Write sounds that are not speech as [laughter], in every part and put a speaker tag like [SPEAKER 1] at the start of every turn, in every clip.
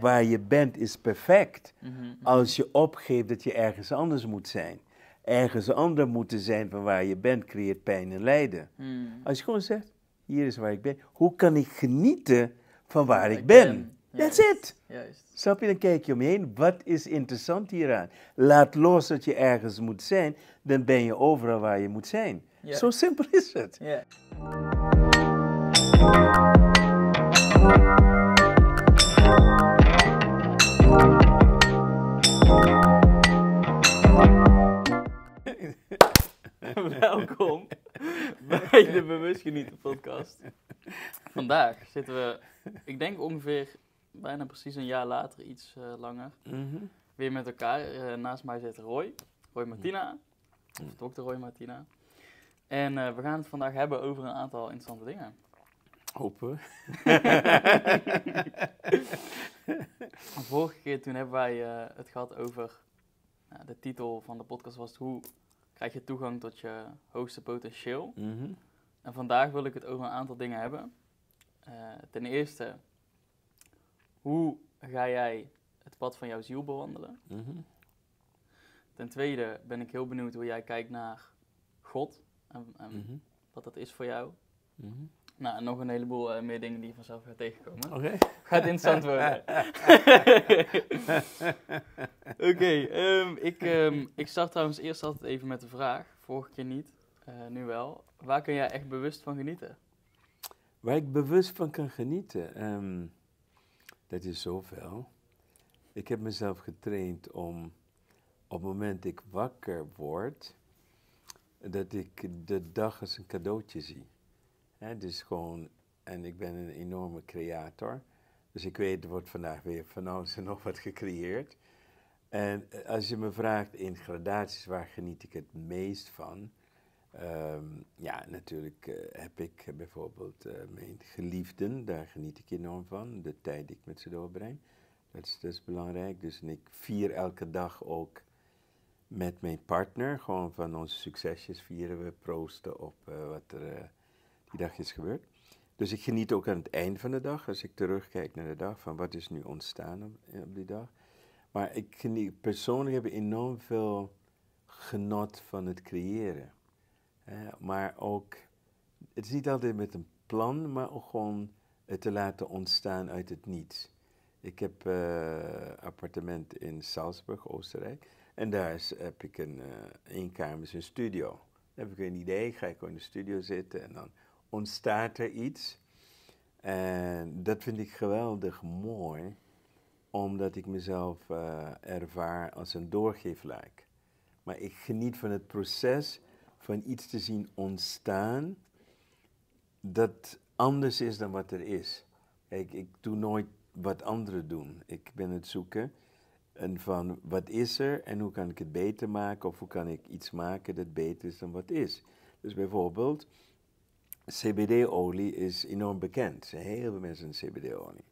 [SPEAKER 1] waar je bent is perfect. Mhm, mhm. Als je opgeeft dat je ergens anders moet zijn. Ergens anders moeten zijn van waar je bent, creëert pijn en lijden. Mhm. Als je gewoon zegt, hier is waar ik ben. Hoe kan ik genieten van waar ik, ben? That's it. Juist. Snap je? Dan kijk je omheen. Wat is interessant hieraan? Laat los dat je ergens moet zijn. Dan ben je overal waar je moet zijn. Zo simpel is het.
[SPEAKER 2] [laughs] Welkom bij de Bewust Genieten podcast. Vandaag zitten we, ik denk ongeveer bijna precies een jaar later, iets eh, langer, mhm. weer met elkaar. Eh, naast mij zit Roy, Roy Martina, of dokter Roy Martina. En eh, we gaan het vandaag hebben over een aantal interessante dingen. Hopen. [laughs] Vorige keer toen hebben wij het gehad over nou, de titel van de podcast was hoe krijg je toegang tot je hoogste potentieel. Mhm. En vandaag wil ik het over een aantal dingen hebben. Eh, ten eerste, hoe ga jij het pad van jouw ziel bewandelen? Mhm. Ten tweede ben ik heel benieuwd hoe jij kijkt naar God en, en mhm. wat dat is voor jou. Nou, nog een heleboel eh, meer dingen die je vanzelf gaat tegenkomen. Oké. Okay. Gaat interessant worden. [laughs] Oké, okay, ehm, ik, ehm, ik start trouwens eerst altijd even met de vraag. Vorige keer niet, eh, nu wel. Waar kun jij echt bewust van genieten?
[SPEAKER 1] Waar ik bewust van kan genieten? Ehm, dat is zoveel. Ik heb mezelf getraind om op het moment dat ik wakker word, dat ik de dag als een cadeautje zie dus gewoon, en ik ben een enorme creator. Dus ik weet, er wordt vandaag weer van alles en nog wat gecreëerd. En eh, als je me vraagt in gradaties, waar geniet ik het meest van? Um, ja, natuurlijk eh, heb ik bijvoorbeeld eh, mijn geliefden, daar geniet ik enorm van. De tijd die ik met ze doorbreng, dat is, dat is belangrijk. Dus ik vier elke dag ook met mijn partner. Gewoon van onze succesjes vieren we, proosten op wat er die dag is gebeurd. Dus ik geniet ook aan het eind van de dag, als ik terugkijk naar de dag, van wat is nu ontstaan op, eh, die dag. Maar ik geniet, persoonlijk heb ik enorm veel genot van het creëren. Eh, maar ook, het is niet altijd met een plan, maar ook gewoon het te laten ontstaan uit het niets. Ik heb een eh, appartement in Salzburg, Oostenrijk. En daar is, heb ik een uh, eh, eenkamers, een studio. Dan heb ik een idee, ga ik gewoon in de studio zitten en dan ontstaat er iets. En dat vind ik geweldig mooi, omdat ik mezelf eh, ervaar als een doorgeeflijk. Maar ik geniet van het proces van iets te zien ontstaan dat anders is dan wat er is. ik doe nooit wat anderen doen. Ik ben het zoeken en van wat is er en hoe kan ik het beter maken of hoe kan ik iets maken dat beter is dan wat is. Dus bijvoorbeeld, CBD-olie is enorm bekend. Er zijn heel veel mensen in CBD-olie.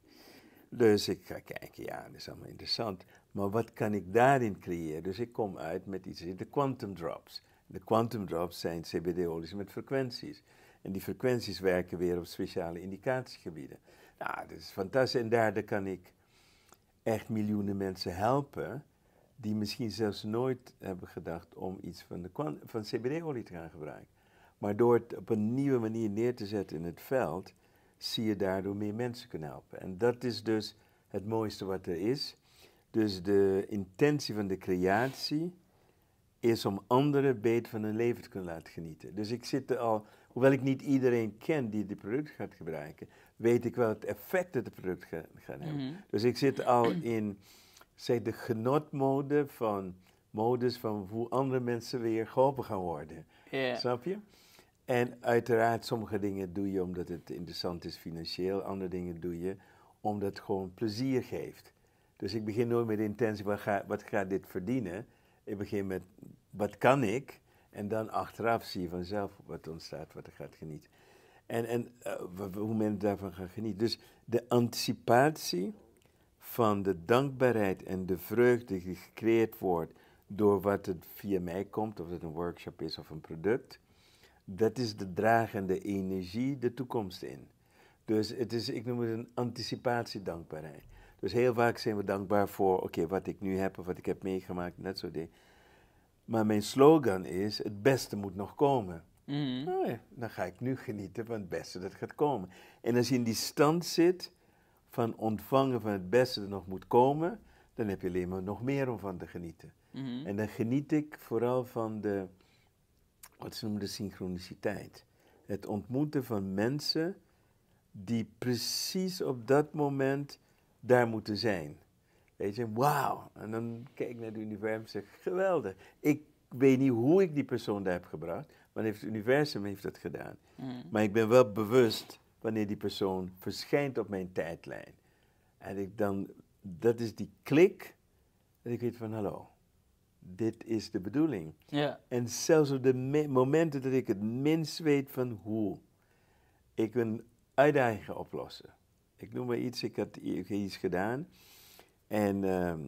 [SPEAKER 1] Dus ik ga kijken, ja, dat is allemaal interessant. Maar wat kan ik daarin creëren? Dus ik kom uit met iets, de quantum drops. De quantum drops zijn CBD-olies met frequenties. En die frequenties werken weer op speciale indicatiegebieden. Nou, dat is fantastisch. En daardoor kan ik echt miljoenen mensen helpen die misschien zelfs nooit hebben gedacht om iets van, de, van CBD-olie te gaan gebruiken. Maar door het op een nieuwe manier neer te zetten in het veld, zie je daardoor meer mensen kunnen helpen. En dat is dus het mooiste wat er is. Dus de intentie van de creatie is om anderen beter van hun leven te kunnen laten genieten. Dus ik zit er al, hoewel ik niet iedereen ken die dit product gaat gebruiken, weet ik wel het effect dat het product gaat, hebben. Mhm. Dus ik zit al in zeg, de genotmode van modus van hoe andere mensen weer geholpen gaan worden. Snap je? En uiteraard, sommige dingen doe je omdat het interessant is financieel, andere dingen doe je omdat het gewoon plezier geeft. Dus ik begin nooit met de intentie, wat gaat wat ga dit verdienen? Ik begin met, wat kan ik? En dan achteraf zie je vanzelf wat ontstaat, wat er gaat genieten. En, en eh, hoe men daarvan gaat genieten. Dus de anticipatie van de dankbaarheid en de vreugde die gecreëerd wordt door wat het via mij komt, of het een workshop is of een product, dat is de dragende energie de toekomst in. Dus het is, ik noem het een anticipatiedankbaarheid. Dus heel vaak zijn we dankbaar voor, oké, wat ik nu heb of wat ik heb meegemaakt, dat soort dingen. Maar mijn slogan is, het beste moet nog komen. Mm oh ja, dan ga ik nu genieten van het beste dat gaat komen. En als je in die stand zit van ontvangen van het beste dat nog moet komen, dan heb je alleen maar nog meer om van te genieten. Mhm. En dan geniet ik vooral van de, wat ze noemen de synchroniciteit. Het ontmoeten van mensen die precies op dat moment daar moeten zijn. Weet je, wauw. En dan kijk ik naar het universum en zeg, geweldig. Ik weet niet hoe ik die persoon daar heb gebracht, want het universum heeft dat gedaan. Mm. Maar ik ben wel bewust wanneer die persoon verschijnt op mijn tijdlijn. En ik dan, dat is die klik, dat ik weet van, hallo, dit is de bedoeling. Ja. En zelfs op de momenten dat ik het minst weet van hoe ik een uitdaging oplossen. Ik noem maar iets, ik had iets gedaan. En ehm,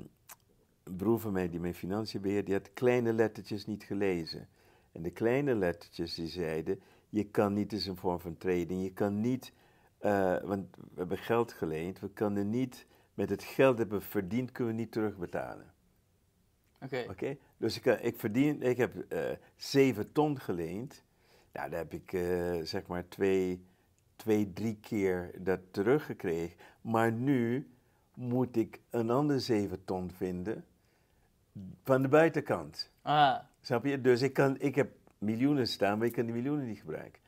[SPEAKER 1] een broer van mij die mijn financiën beheert, die had kleine lettertjes niet gelezen. En de kleine lettertjes die zeiden, je kan niet, is een vorm van trading, je kan niet, eh, want we hebben geld geleend, we kunnen niet, met het geld dat we verdiend kunnen we niet terugbetalen. Oké. Dus ik, eh, ik, verdien, ik heb eh, zeven ton geleend. Nou, daar heb ik eh, zeg maar twee, twee, drie keer dat teruggekregen. Maar nu moet ik een andere zeven ton vinden van de buitenkant. Ah. Snap je? Dus ik, kan, ik heb miljoenen staan, maar ik kan die miljoenen niet gebruiken.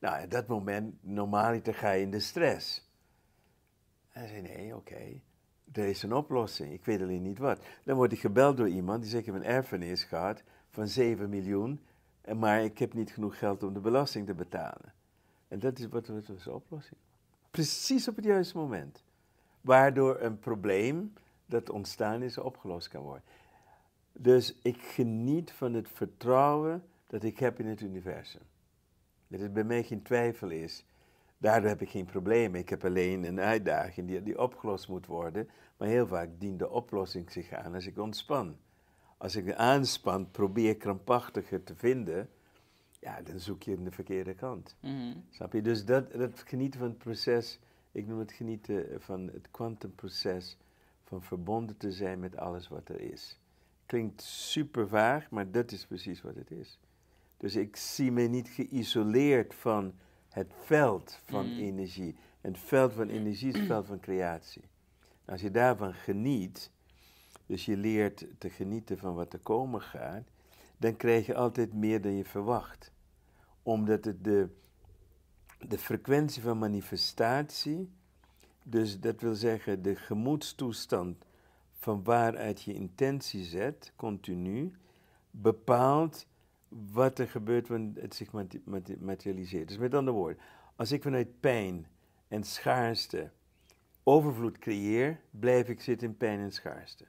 [SPEAKER 1] Nou, op dat moment, normaal ga je in de stress. Hij zei, nee, oké er is een oplossing, ik weet alleen niet wat. Dan word ik gebeld door iemand die zegt, ik heb een erfenis gehad van 7 miljoen, maar ik heb niet genoeg geld om de belasting te betalen. En dat is wat onze oplossing. Precies op het juiste moment. Waardoor een probleem dat ontstaan is opgelost kan worden. Dus ik geniet van het vertrouwen dat ik heb in het universum. Dat het bij mij geen twijfel is Daardoor heb ik geen probleem. Ik heb alleen een uitdaging die, die opgelost moet worden. Maar heel vaak dient de oplossing zich aan als ik ontspan. Als ik aanspan, probeer krampachtiger te vinden, ja, dan zoek je in de verkeerde kant. Mhm. Snap je? Dus dat, dat genieten van het proces, ik noem het genieten van het kwantumproces, van verbonden te zijn met alles wat er is. Klinkt super vaag, maar dat is precies wat het is. Dus ik zie me niet geïsoleerd van het veld van mm. energie. Het veld van mm. energie is het veld van creatie. Nou, als je daarvan geniet, dus je leert te genieten van wat er komen gaat, dan krijg je altijd meer dan je verwacht. Omdat het de, de frequentie van manifestatie, dus dat wil zeggen de gemoedstoestand van waaruit je intentie zet, continu, bepaalt wat er gebeurt wanneer het zich materialiseert. Dus met andere woorden, als ik vanuit pijn en schaarste overvloed creëer, blijf ik zitten in pijn en schaarste.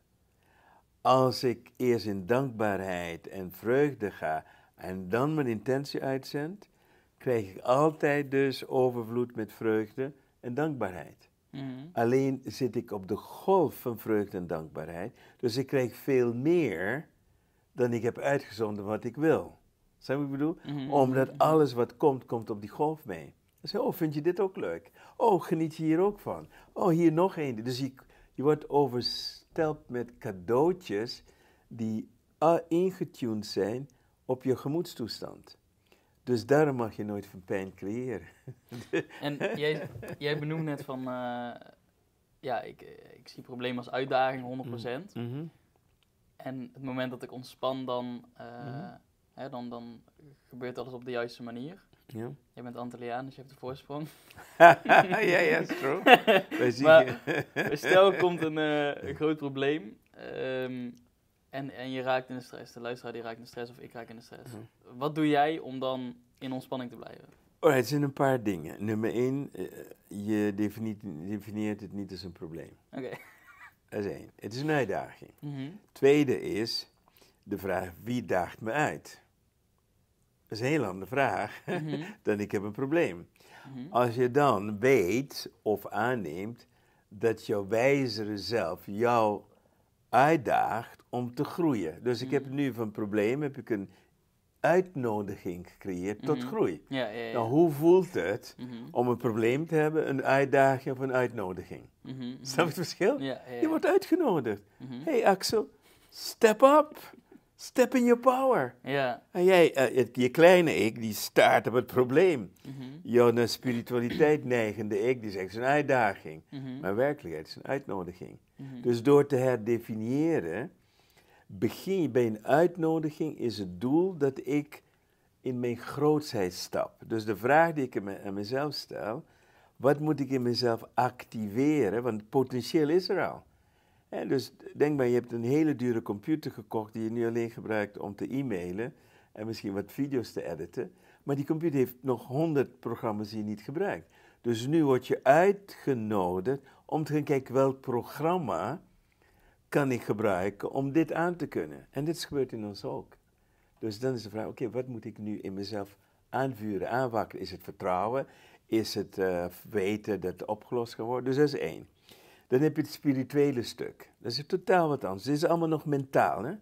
[SPEAKER 1] Als ik eerst in dankbaarheid en vreugde ga en dan mijn intentie uitzend, krijg ik altijd dus overvloed met vreugde en dankbaarheid. Mm-hmm. Alleen zit ik op de golf van vreugde en dankbaarheid, dus ik krijg veel meer dan ik heb uitgezonden wat ik wil. Zijn we wat ik bedoel? Mhm, Omdat mhm, mhm. alles wat komt, komt op die golf mee. Dan zeg oh, vind je dit ook leuk? Oh, geniet je hier ook van? Oh, hier nog een. Dus je, je wordt oversteld met cadeautjes die ah, ingetuned zijn op je gemoedstoestand. Dus daarom mag je nooit van pijn creëren.
[SPEAKER 2] [laughs] en jij, jij benoemde net van, eh, ja, ik, ik zie problemen als uitdaging 100%. Mm en het moment dat ik ontspan, dan, eh, mhm. hè, dan, dan gebeurt alles op de juiste manier. Ja. Jij bent Antilliaan, dus je hebt de voorsprong. [laughs] Ja, ja, is true. [laughs] maar, [laughs] stel, komt eh, een, groot probleem ehm, en, en je raakt in de stress. De luisteraar die raakt in de stress of ik raak in de stress. Wat doe jij om dan in ontspanning te blijven?
[SPEAKER 1] Oh, het zijn een paar dingen. Nummer één, eh, je definieert, het niet als een probleem. Oké. Dat is één. Het is een uitdaging. Mhm. Tweede is de vraag: wie daagt me uit? Dat is een heel andere vraag [laughs] mhm. dan ik heb een probleem. Mhm. Als je dan weet of aanneemt dat jouw wijzere zelf jou uitdaagt om te groeien. Dus ik heb nu van probleem heb ik een uitnodiging creëert tot mhm. groei. Ja, ja, ja. Nou, hoe voelt het mhm. om een probleem te hebben, een uitdaging of een uitnodiging? Mm -hmm, het verschil? Je wordt uitgenodigd. Mhm. hey Axel, step up. Step in your power. Ja. En jij, eh, je kleine ik, die staart op het probleem. Je naar spiritualiteit neigende ik, die zegt, het is een uitdaging. Maar werkelijkheid is een uitnodiging. Dus door te herdefiniëren begin bij een uitnodiging, is het doel dat ik in mijn grootsheid stap. Dus de vraag die ik aan mezelf stel, wat moet ik in mezelf activeren? Want potentieel is er al. dus denk maar, je hebt een hele dure computer gekocht die je nu alleen gebruikt om te e-mailen en misschien wat video's te editen. Maar die computer heeft nog honderd programma's die je niet gebruikt. Dus nu word je uitgenodigd om te gaan kijken welk programma kan ik gebruiken om dit aan te kunnen? En dit gebeurt in ons ook. Dus dan is de vraag, oké, wat moet ik nu in mezelf aanvuren, aanwakken? Is het vertrouwen? Is het eh, weten dat het opgelost kan worden? Dus dat is één. Dan heb je het spirituele stuk. Dat is totaal wat anders. Dit is allemaal nog mentaal, hè?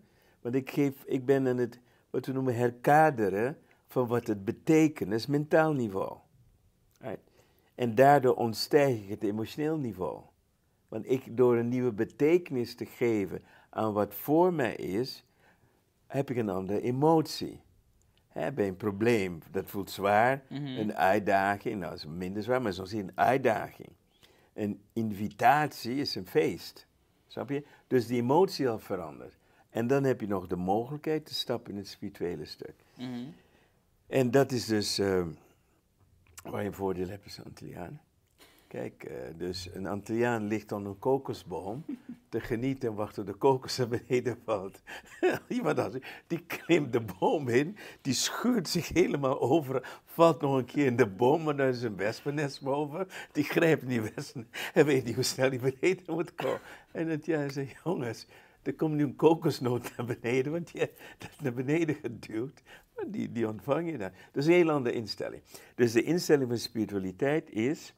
[SPEAKER 1] Want ik, geef, ik ben aan het, wat we noemen, herkaderen van wat het betekent. Dat is mentaal niveau. En daardoor ontstijg ik het emotioneel niveau. Want ik, door een nieuwe betekenis te geven aan wat voor mij is, heb ik een andere emotie. een probleem, dat voelt zwaar, mhm. een uitdaging, nou is minder zwaar, maar soms een uitdaging. Een invitatie is een feest, snap je? Dus die emotie al verandert. En dan heb je nog de mogelijkheid te stappen in het spirituele stuk. Mhm. En dat is dus eh, waar je een voordeel hebt als Antilliaan. Kijk, eh, dus een Antilliaan ligt onder een kokosboom [laughs] te genieten en wacht tot de kokos naar beneden valt. Iemand [laughs] anders, die klimt de boom in, die schuurt zich helemaal over, valt nog een keer in de boom, maar daar is een wespennest boven. Die grijpt die wespen en weet niet hoe snel die beneden moet komen. En het jaar zegt, jongens, er komt nu een kokosnoot naar beneden, want je dat naar beneden geduwd. die, die ontvang je dan. Dat is een heel andere instelling. Dus de instelling van spiritualiteit is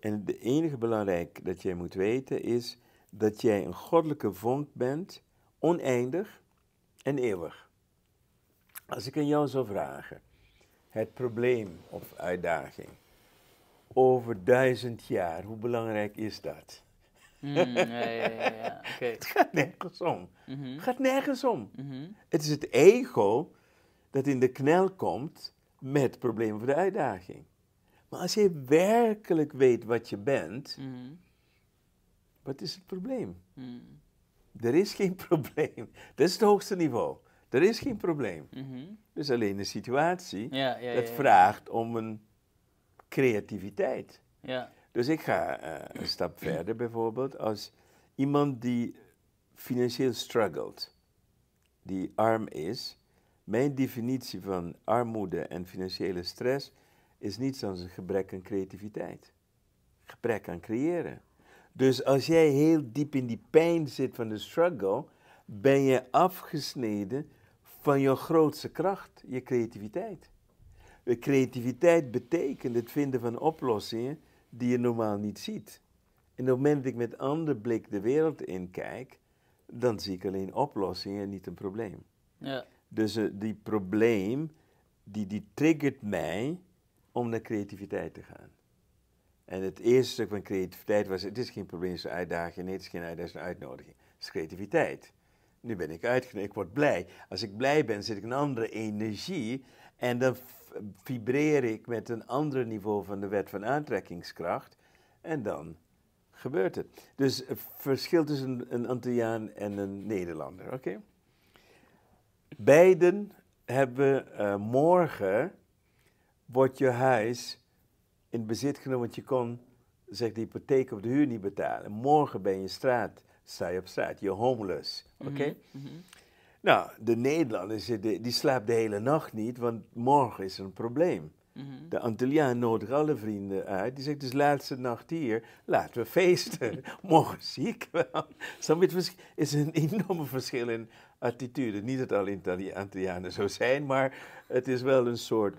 [SPEAKER 1] en het enige belangrijk dat jij moet weten is dat jij een goddelijke vonk bent, oneindig en eeuwig. Als ik aan jou zou vragen, het probleem of uitdaging, over duizend jaar, hoe belangrijk is dat? Mm, [laughs] ja, Het gaat nergens om. Mhm. Het gaat nergens om. Mhm. Het is het ego dat in de knel komt met het probleem of de uitdaging. Maar als je werkelijk weet wat je bent, mhm. wat is het probleem? Mhm. Er is geen [laughs] probleem. Dat is het hoogste niveau. Er is geen probleem. Mm -hmm. Dus alleen de situatie, ja, dat vraagt om een creativiteit. Dus ik ga eh, een stap [clears throat] verder bijvoorbeeld als iemand die financieel struggelt, die arm is. Mijn definitie van armoede en financiële stress is niets dan een gebrek aan creativiteit. Gebrek aan creëren. Dus als jij heel diep in die pijn zit van de struggle, ben je afgesneden van je grootste kracht, je creativiteit. creativiteit betekent het vinden van oplossingen die je normaal niet ziet. En op het moment dat ik met ander blik de wereld in kijk, dan zie ik alleen oplossingen en niet een probleem. Ja. Dus eh, die probleem, die, die triggert mij om naar creativiteit te gaan. En het eerste stuk van creativiteit was: het is geen probleem, het is een uitdaging. Nee, het is geen uitdaging, het is een uitnodiging. Het is creativiteit. Nu ben ik uitgenodigd, ik word blij. Als ik blij ben, zit ik een andere energie. En dan vibreer ik met een ander niveau van de wet van aantrekkingskracht. En dan gebeurt het. Dus het verschil tussen een Antilliaan en een Nederlander, oké? Beiden hebben eh, morgen wordt je huis in bezit genomen, want je kon zeg, de hypotheek of de huur niet betalen. Morgen ben je straat, sta je op straat, je homeless. Oké? Mhm, mhm. Nou, de Nederlanders die slaapt de hele nacht niet, want morgen is er een probleem. Mhm. De Antilliaan nodigt alle vrienden uit. Die zegt, dus laatste nacht hier, laten we feesten. [laughs] morgen zie ik wel. het is een enorme verschil in attitude. Niet dat alle Antillianen zo zijn, maar het is wel een soort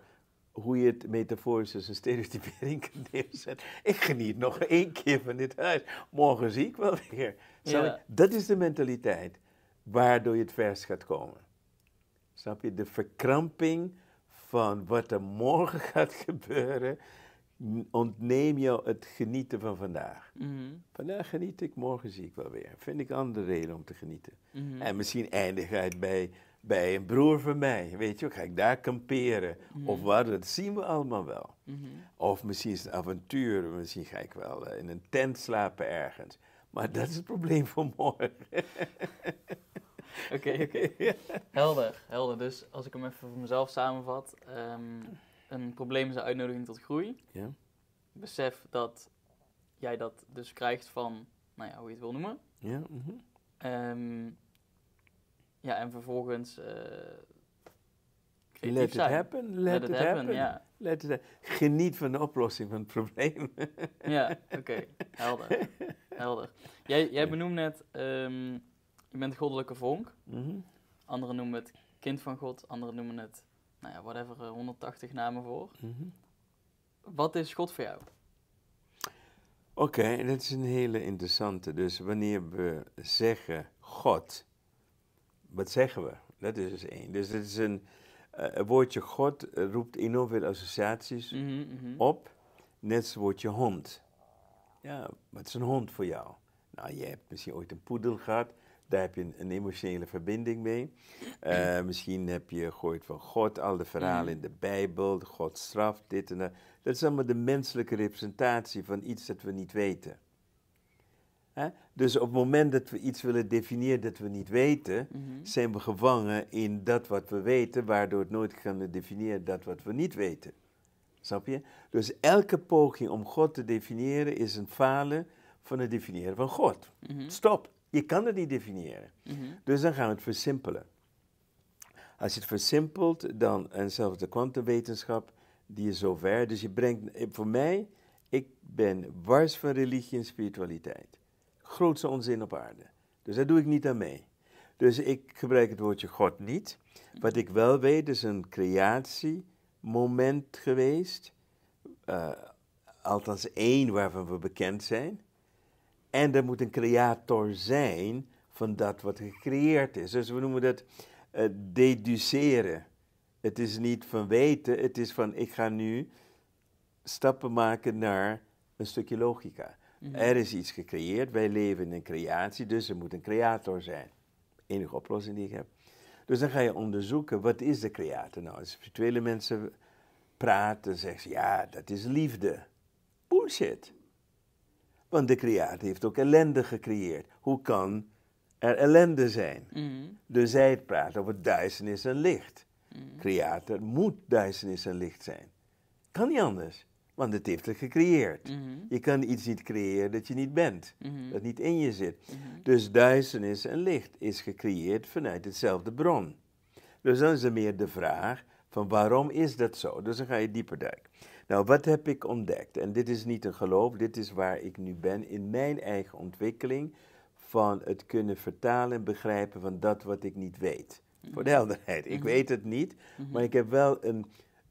[SPEAKER 1] hoe je het metaforisch als een stereotypering kan [laughs] neerzetten. Ik geniet nog één keer van dit huis. Morgen zie ik wel weer. Dat is de mentaliteit waardoor je het vers gaat komen. Snap je? De verkramping van wat er morgen [laughs] gaat gebeuren, ontneem jou het genieten van vandaag. Mhm. Vandaag geniet ik, morgen zie ik wel weer. Vind ik andere reden om te genieten. Mhm. En misschien eindigheid bij bij een broer van mij. Weet je, ga ik daar kamperen? Mhm. Of wat, dat zien we allemaal wel. Mhm. Of misschien is het een avontuur, misschien ga ik wel eh, in een tent slapen ergens. Maar dat is het probleem voor morgen. Oké, oké. [laughs] Helder,
[SPEAKER 2] helder. Dus als ik hem even voor mezelf samenvat. Ehm, een probleem is een uitnodiging tot groei. Besef dat jij dat dus krijgt van, nou ja, hoe je het wil noemen. Ja, mhm. ehm, ja, en vervolgens. Eh,
[SPEAKER 1] let it happen, let, it, happen. Ja. Let it, geniet van de oplossing van het probleem. [laughs] ja,
[SPEAKER 2] oké, helder. helder. Jij, benoemt net, ehm, je bent goddelijke vonk. Mm Anderen noemen het kind van God, anderen noemen het, nou ja, whatever, 180 eh, namen voor. Mhm. Wat is God voor jou?
[SPEAKER 1] Oké, okay, dat is een hele interessante. Dus wanneer we zeggen God, wat zeggen we? Dat is dus één. Dus het is een eh, woordje God eh, roept enorm veel associaties mhm, mhm. op. Net als het woordje hond. Ja, wat is een hond voor jou? Nou, je hebt misschien ooit een poedel gehad. Daar heb je een, emotionele verbinding mee. Eh, [clears throat] misschien heb je gehoord van God, al de verhalen mhm. in de Bijbel, God straft dit en dat. Dat is allemaal de menselijke representatie van iets dat we niet weten. Hè? Dus op het moment dat we iets willen definiëren dat we niet weten, mhm. zijn we gevangen in dat wat we weten, waardoor het nooit kunnen definiëren dat wat we niet weten. Snap je? Dus elke poging om God te definiëren is een falen van het definiëren van God. Mhm. Stop. Je kan het niet definiëren. Mhm. Dus dan gaan we het versimpelen. Als je het versimpelt, dan, en zelfs de kwantumwetenschap, die is zover. Dus je brengt, voor mij, ik ben wars van religie en spiritualiteit grootste onzin op aarde. Dus daar doe ik niet aan mee. Dus ik gebruik het woordje God niet. Wat ik wel weet is een creatiemoment geweest. Eh, althans één waarvan we bekend zijn. En er moet een creator zijn van dat wat gecreëerd is. Dus we noemen dat eh, deduceren. Het is niet van weten, het is van ik ga nu stappen maken naar een stukje logica. Mhm. Er is iets gecreëerd, wij leven in een creatie, dus er moet een creator zijn. Enige oplossing die ik heb. Dus dan ga je onderzoeken, wat is de creator nou? Als spirituele mensen praten, zeggen ze, ja, dat is liefde. Bullshit. Want de creator heeft ook ellende gecreëerd. Hoe kan er ellende zijn? Mhm. Dus zij praat over duisternis en licht. Mhm. Creator moet duisternis en licht zijn. Kan niet anders. Want het heeft het gecreëerd. Mhm. Je kan iets niet creëren dat je niet bent, mhm. dat niet in je zit. Mm -hmm. Dus duisternis en licht is gecreëerd vanuit hetzelfde bron. Dus dan is er meer de vraag van waarom is dat zo? Dus dan ga je dieper duiken. Nou, wat heb ik ontdekt? En dit is niet een geloof, dit is waar ik nu ben in mijn eigen ontwikkeling van het kunnen vertalen en begrijpen van dat wat ik niet weet. Voor de mhm. helderheid, ik weet het niet, maar ik heb wel een,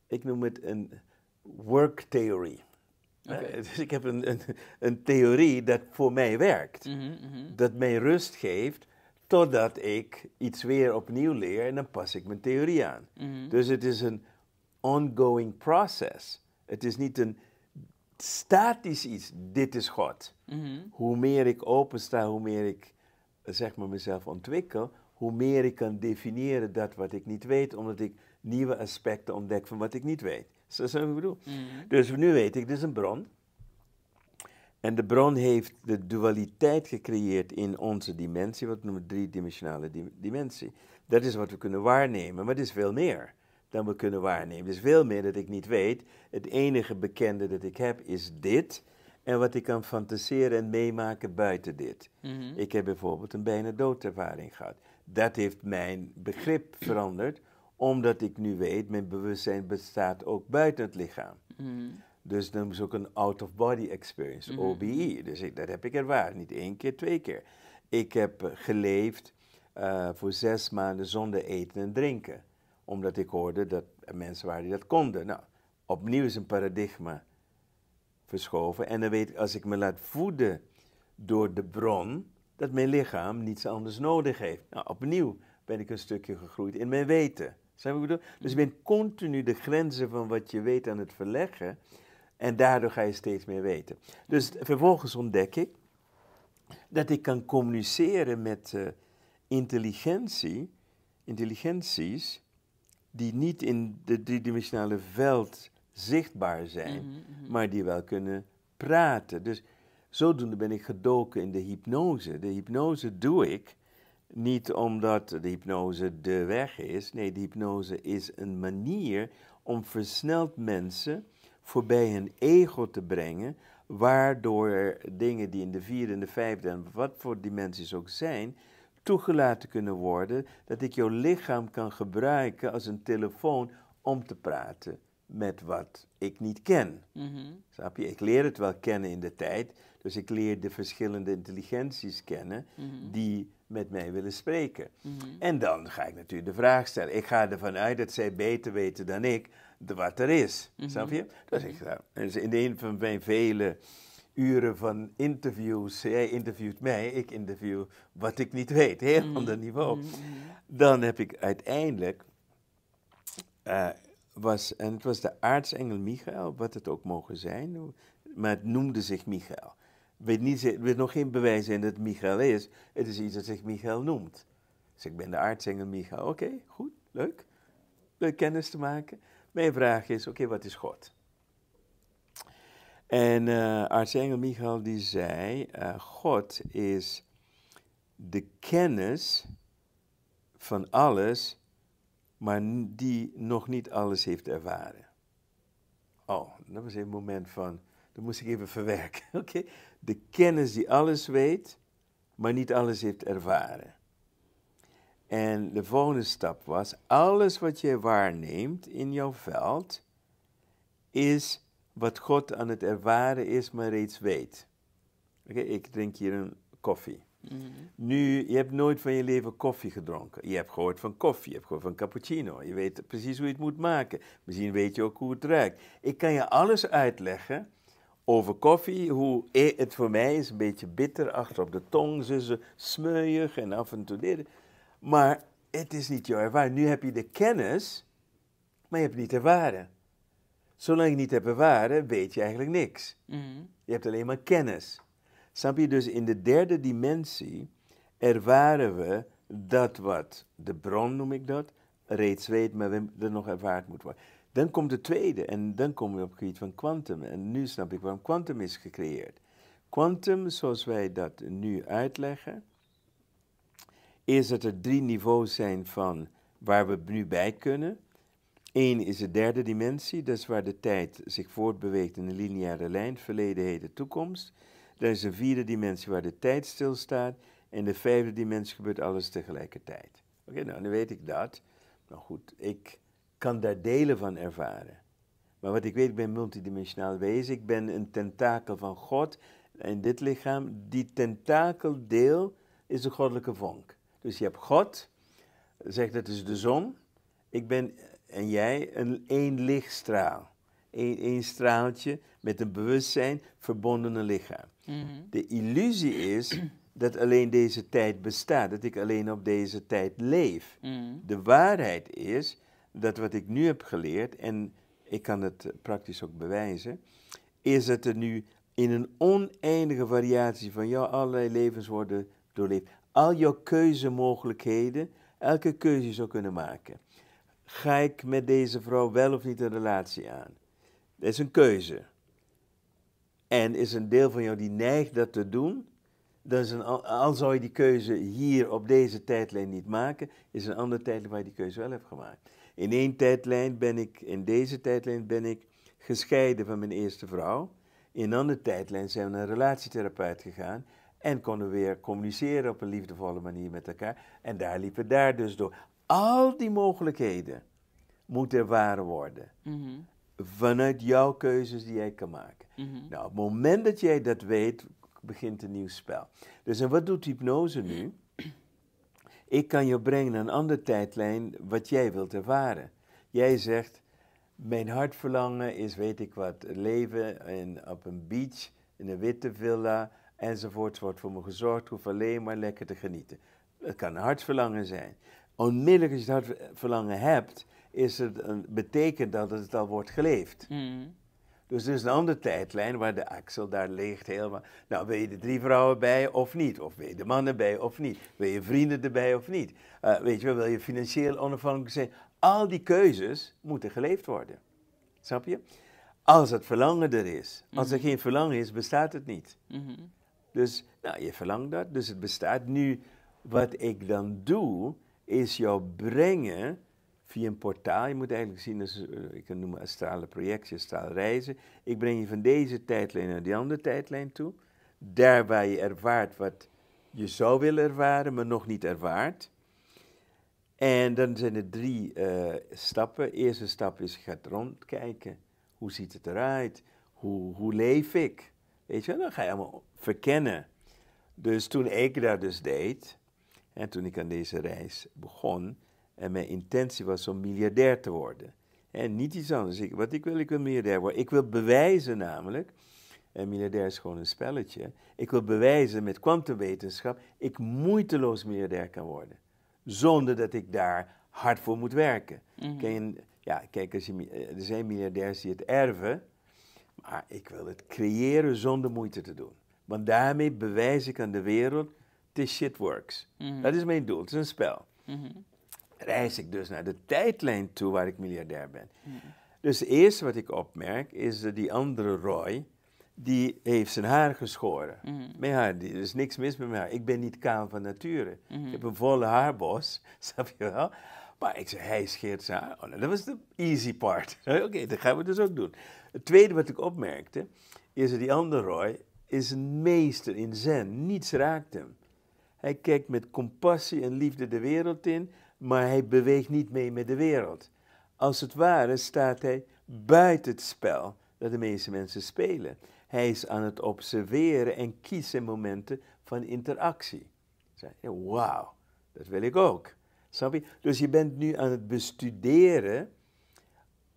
[SPEAKER 1] ik noem het een work theory. Eh, [laughs] dus ik heb een, een, een, theorie dat voor mij werkt, mhm, mhm. dat mij rust geeft totdat ik iets weer opnieuw leer en dan pas ik mijn theorie aan. Mhm. Dus het is een ongoing process. Het is niet een statisch iets, dit is God. Hoe meer ik opensta, hoe meer ik eh, zeg maar, mezelf ontwikkel, hoe meer ik kan definiëren dat wat ik niet weet, omdat ik nieuwe aspecten ontdek van wat ik niet weet. Zo mhm. Dus nu weet ik, dit is een bron. En de bron heeft de dualiteit gecreëerd in onze dimensie, wat we noemen drie-dimensionale dimensionale dimensie. Dat is wat we kunnen waarnemen, maar het is veel meer dan we kunnen waarnemen. Er is veel meer dat ik niet weet. Het enige bekende dat ik heb is dit. En wat ik kan fantaseren en meemaken buiten dit. Mhm. Ik heb bijvoorbeeld een bijna doodervaring gehad. Dat heeft mijn begrip veranderd omdat ik nu weet, mijn bewustzijn bestaat ook buiten het lichaam. Mm. Dus dan is ook een out-of-body experience, mm. OBE. Dus ik, dat heb ik ervaren, niet één keer, twee keer. Ik heb eh, geleefd eh, voor zes maanden zonder eten en drinken. Omdat ik hoorde dat er mensen waren die dat konden. Nou, opnieuw is een paradigma verschoven. En dan weet ik, als ik me laat voeden door de bron, dat mijn lichaam niets anders nodig heeft. Nou, opnieuw ben ik een stukje gegroeid in mijn weten. Zijn we Dus je bent continu de grenzen van wat je weet aan het verleggen. En daardoor ga je steeds meer weten. Dus vervolgens ontdek ik dat ik kan communiceren met eh, intelligentie, intelligenties die niet in het driedimensionale veld zichtbaar zijn, mhm, mhm. maar die wel kunnen praten. Dus zodoende ben ik gedoken in de hypnose. De hypnose doe ik niet omdat de hypnose de weg is. Nee, de hypnose is een manier om versneld mensen voorbij hun ego te brengen, waardoor dingen die in de vierde en de vijfde en wat voor dimensies ook zijn, toegelaten kunnen worden, dat ik jouw lichaam kan gebruiken als een telefoon om te praten met wat ik niet ken. Mm Snap je? Ik leer het wel kennen in de tijd, dus ik leer de verschillende intelligenties kennen mhm. die met mij willen spreken. Mhm. En dan ga ik natuurlijk de vraag stellen. Ik ga ervan uit dat zij beter weten dan ik wat er is. Mm Snap je? Dus, ik, mhm. dus in een van mijn vele uren van interviews, jij interviewt mij, ik interview wat ik niet weet, heel ander niveau. Dan heb ik uiteindelijk, eh, was, en het was de aartsengel Michael, wat het ook mogen zijn, maar het noemde zich Michael weet, niet, weet nog geen bewijs in dat het Michael is. Het is iets dat zich Michael noemt. Dus ik ben de aartsengel Michael. Oké, goed, leuk. Leuk kennis te maken. Mijn vraag is, oké, wat is God? En uh, aartsengel Michael die zei, eh, God is de kennis van alles, maar die nog niet alles heeft ervaren. Oh, dat was een moment van, dat moest ik even verwerken. [laughs] Oké, de kennis die alles weet, maar niet alles heeft ervaren. En de volgende stap was, alles wat je waarneemt in jouw veld, is wat God aan het ervaren is, maar reeds weet. Oké, ik drink hier een koffie. Mhm. Nu, je hebt nooit van je leven koffie gedronken. Je hebt gehoord van koffie, je hebt gehoord van cappuccino. Je weet precies hoe je het moet maken. Misschien weet je ook hoe het ruikt. Ik kan je alles uitleggen, over koffie, hoe e-, het voor mij is een beetje bitter, achter op de tong ze eh, smeuig en af en toe dit. Maar het is niet jouw ervaring. Nu heb je de kennis, maar je hebt niet ervaren. Zolang je niet hebt ervaren, weet je eigenlijk niks. Mhm. Je hebt alleen maar kennis. Snap je? Dus in de derde dimensie ervaren we dat wat de bron, noem ik dat, reeds weet, maar er nog ervaard moet worden. Dan komt de tweede en dan komen we op het gebied van kwantum. En nu snap ik waarom kwantum is gecreëerd. Quantum, zoals wij dat nu uitleggen, is dat er drie niveaus zijn van waar we nu bij kunnen. Eén is de derde dimensie, dat is waar de tijd zich voortbeweegt in een lineaire lijn, verleden, heden, toekomst. Dan is de vierde dimensie waar de tijd stilstaat. En de vijfde dimensie gebeurt alles tegelijkertijd. Oké, nou, nu weet ik dat. Nou goed, ik kan daar delen van ervaren. Maar wat ik weet, ik ben multidimensionaal wezen. Ik ben een tentakel van God in dit lichaam. Die tentakeldeel is de goddelijke vonk. Dus je hebt God, zegt dat is de zon. Ik ben en jij een één lichtstraal. Eén straaltje met een bewustzijn verbonden lichaam. Mhm. De illusie is dat alleen deze tijd bestaat, dat ik alleen op deze tijd leef. Mhm. De waarheid is dat wat ik nu heb geleerd, en ik kan het eh, praktisch ook bewijzen, is dat er nu in een oneindige variatie van jou allerlei levens worden doorleefd. Al jouw keuzemogelijkheden, elke keuze zou kunnen maken. Ga ik met deze vrouw wel of niet een relatie aan? Dat is een keuze. En is een deel van jou die neigt dat te doen, dan is een, al zou je die keuze hier op deze tijdlijn niet maken, is een andere tijdlijn waar je die keuze wel hebt gemaakt. In één tijdlijn ben ik, in deze tijdlijn ben ik gescheiden van mijn eerste vrouw. In een andere tijdlijn zijn we naar een relatietherapeut gegaan. En konden we weer communiceren op een liefdevolle manier met elkaar. En daar liepen daar dus door. Al die mogelijkheden moeten waar worden. Mhm. Vanuit jouw keuzes die jij kan maken. Mhm. Nou, op het moment dat jij dat weet, begint een nieuw spel. Dus en wat doet hypnose nu? Ik kan je brengen naar een andere tijdlijn wat jij wilt ervaren. Jij zegt, mijn hartverlangen is weet ik wat, leven in, op een beach, in een witte villa enzovoort. Wordt voor me gezorgd, hoef alleen maar lekker te genieten. Het kan een hartverlangen zijn. Onmiddellijk als je het hartverlangen hebt, is het een, betekent dat het al wordt geleefd. Mm. Dus er is een andere tijdlijn waar de axel daar ligt helemaal. Nou, wil je de drie vrouwen bij of niet? Of wil je de mannen bij of niet? Wil je vrienden erbij of niet? Eh, weet je wel, wil je financieel onafhankelijk zijn? Al die keuzes moeten geleefd worden. Snap je? Als het verlangen er is. Als er mhm. geen verlangen is, bestaat het niet. Mhm. Dus, nou, je verlangt dat, dus het bestaat. Nu, wat ik dan doe, is jou brengen via een portaal. Je moet eigenlijk zien, als, dus, eh, ik kan noemen astrale projectie, astrale reizen. Ik breng je van deze tijdlijn naar die andere tijdlijn toe. Daar waar je ervaart wat je zou willen ervaren, maar nog niet ervaart. En dan zijn er drie eh, stappen. De eerste stap is, je gaat rondkijken. Hoe ziet het eruit? Hoe, hoe leef ik? Weet je, dan ga je allemaal verkennen. Dus toen ik dat dus deed, en toen ik aan deze reis begon, en mijn intentie was om miljardair te worden. En niet iets anders. Ik, wat ik wil, ik wil miljardair worden. Ik wil bewijzen namelijk, en miljardair is gewoon een spelletje. Ik wil bewijzen met kwantumwetenschap, ik moeiteloos miljardair kan worden. Zonder dat ik daar hard voor moet werken. Mhm. ja, kijk, als je, eh, er zijn miljardairs die het erven, maar ik wil het creëren zonder moeite te doen. Want daarmee bewijs ik aan de wereld, this shit works. Mhm. Dat is mijn doel, het is een spel. Mhm reis ik dus naar de tijdlijn toe waar ik miljardair ben. Hmm. Dus het eerste wat ik opmerk is dat die andere Roy, die heeft zijn haar geschoren. Hmm. Mijn haar, er is niks mis met mijn Ik ben niet kaal van nature. Hmm. Ik heb een volle haarbos, [laughs] snap je wel? Maar ik zei, hij scheert zijn haar. Oh, nou, dat was de easy part. [laughs] Oké, dat gaan we dus ook doen. Het tweede wat ik opmerkte, is dat die andere Roy is een meester in zen. Niets raakt hem. Hij kijkt met compassie en liefde de wereld in maar hij beweegt niet mee met de wereld. Als het ware staat hij buiten het spel dat de meeste mensen spelen. Hij is aan het observeren en kiezen momenten van interactie. Wauw, dat wil ik ook. Snap je? Dus je bent nu aan het bestuderen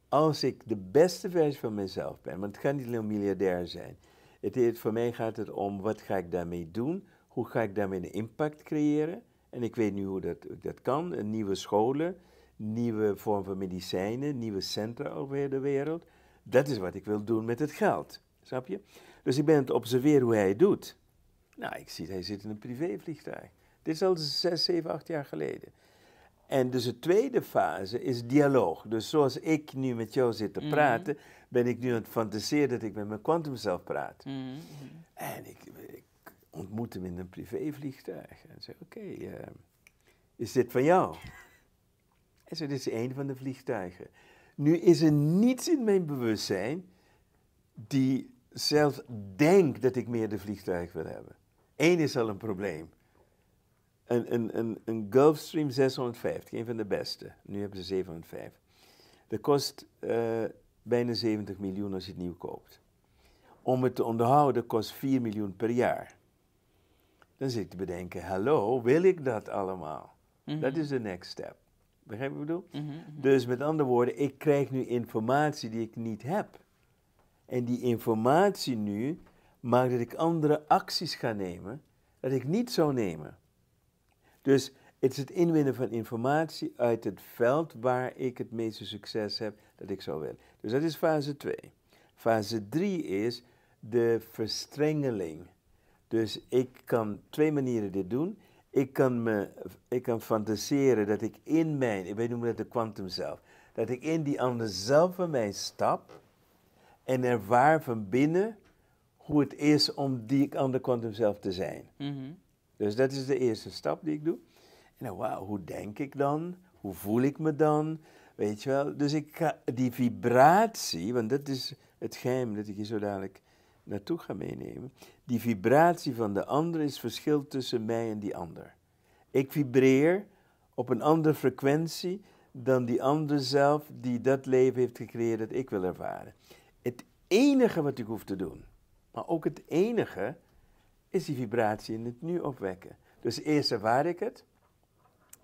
[SPEAKER 1] als ik de beste versie van mezelf ben. Want het gaat niet alleen miljardair zijn. Het, voor mij gaat het om wat ga ik daarmee doen? Hoe ga ik daarmee een impact creëren? En ik weet nu hoe dat, dat kan. Nieuwe scholen, nieuwe vorm van medicijnen, nieuwe centra over de wereld. Dat is wat ik wil doen met het geld. Snap je? Dus ik ben het observeren hoe hij doet. Nou, ik zie, hij zit in een privévliegtuig. Dit is al zes, zeven, acht jaar geleden. En dus de tweede fase is dialoog. Dus zoals ik nu met jou zit te mhm. praten, ben ik nu aan het fantaseren dat ik met mijn quantum zelf praat. Mhm. En ik ontmoet hem in een privévliegtuig. En zei, oké, eh, is dit van jou? [laughs] Hij zei, dit is een van de vliegtuigen. Nu is er niets in mijn bewustzijn die zelf denkt dat ik meer de vliegtuig wil hebben. Eén is al een probleem. Een, een, een, Gulfstream 650, een van de beste. Nu hebben ze 705. Dat kost eh, bijna 70 miljoen als je het nieuw koopt. Om het te onderhouden kost 4 miljoen per jaar dan zit ik te bedenken, hallo, wil ik dat allemaal? Dat is mhm. de next step. Begrijp je wat ik bedoel? Mhm, mhm. Dus met andere woorden, ik krijg nu informatie die ik niet heb. En die informatie nu maakt dat ik andere acties ga nemen dat ik niet zou nemen. Dus het is het inwinnen van informatie uit het veld waar ik het meeste succes heb dat ik zou willen. Dus dat is fase 2. Fase 3 is de verstrengeling dus ik kan twee manieren dit doen. Ik kan, me, ik kan fantaseren dat ik in mijn, wij noemen dat de kwantum zelf, dat ik in die andere zelf van mij stap en ervaar van binnen hoe het is om die andere kwantum zelf te zijn. Mhm. Dus dat is de eerste stap die ik doe. En dan, wauw, hoe denk ik dan? Hoe voel ik me dan? Weet je wel? Dus ik ga die vibratie, want dat is het geheim dat ik je zo dadelijk naartoe ga meenemen. Die vibratie van de ander is verschil tussen mij en die ander. Ik vibreer op een andere frequentie dan die ander zelf die dat leven heeft gecreëerd dat ik wil ervaren. Het enige wat ik hoef te doen, maar ook het enige, is die vibratie in het nu opwekken. Dus eerst ervaar ik het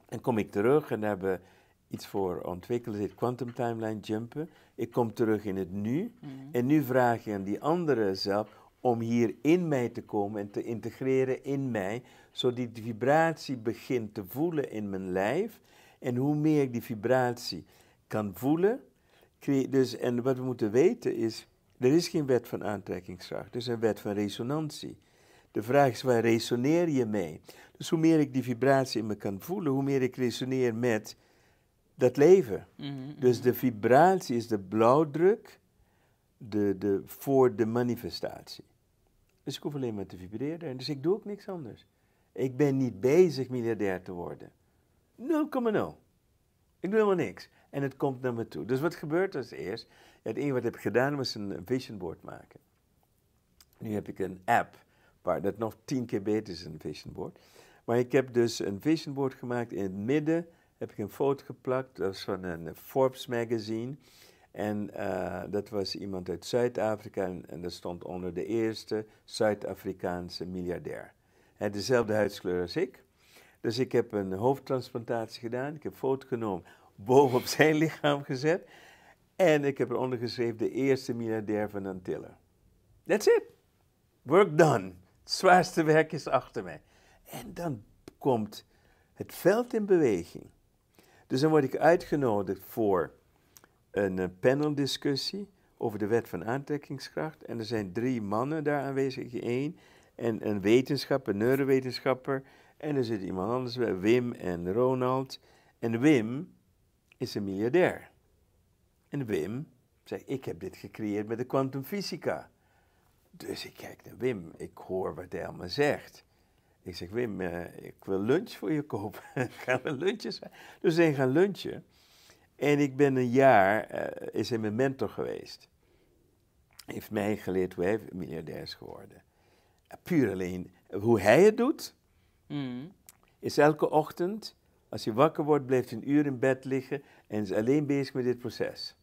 [SPEAKER 1] en kom ik terug en hebben iets voor ontwikkelen, dit quantum timeline jumpen. Ik kom terug in het nu. Mhm. En nu vraag ik aan die andere zelf om hier in mij te komen en te integreren in mij, zodat die vibratie begint te voelen in mijn lijf. En hoe meer ik die vibratie kan voelen, dus, en wat we moeten weten is, er is geen wet van aantrekkingskracht, er is een wet van resonantie. De vraag is, waar resoneer je mee? Dus hoe meer ik die vibratie in me kan voelen, hoe meer ik resoneer met dat leven. Mhm, dus mhm. de vibratie is de blauwdruk de, de, voor de manifestatie. Dus ik hoef alleen maar te vibreren. Dus ik doe ook niks anders. Ik ben niet bezig miljardair te worden. 0,0. ik doe helemaal niks. En het komt naar me toe. Dus wat gebeurt als eerst? Het enige wat ik heb gedaan was een vision board maken. Nu heb ik een app, waar dat nog tien keer beter is dan een vision board. Maar ik heb dus een vision board gemaakt in het midden heb ik een foto geplakt. Dat was van een Forbes magazine. En eh, dat was iemand uit Zuid-Afrika en, dat stond onder de eerste Zuid-Afrikaanse miljardair. Hij dezelfde huidskleur als ik. Dus ik heb een hoofdtransplantatie gedaan. Ik heb foto genomen, op zijn [laughs] lichaam gezet. En ik heb eronder geschreven de eerste miljardair van Antillen. That's it. Work done. Het zwaarste werk is achter mij. En dan komt het veld in beweging. Dus dan word ik uitgenodigd voor een eh, paneldiscussie over de wet van aantrekkingskracht. En er zijn drie mannen daar aanwezig, één. En een wetenschapper, een neurowetenschapper. En er zit iemand anders bij, Wim en Ronald. En Wim is een miljardair. En Wim zegt, ik heb dit gecreëerd met de kwantumfysica. Dus ik kijk naar Wim, ik hoor wat hij allemaal zegt. Ik zeg, Wim, eh, ik wil lunch voor je kopen. [laughs] gaan we lunchen zijn? Dus we gaan lunchen. En ik ben een jaar, eh, is hij mijn mentor geweest. Heeft mij geleerd hoe hij miljardair is geworden. Eh, puur alleen hoe hij het doet, mm. is elke ochtend, als hij wakker wordt, blijft hij een uur in bed liggen en is alleen bezig met dit proces.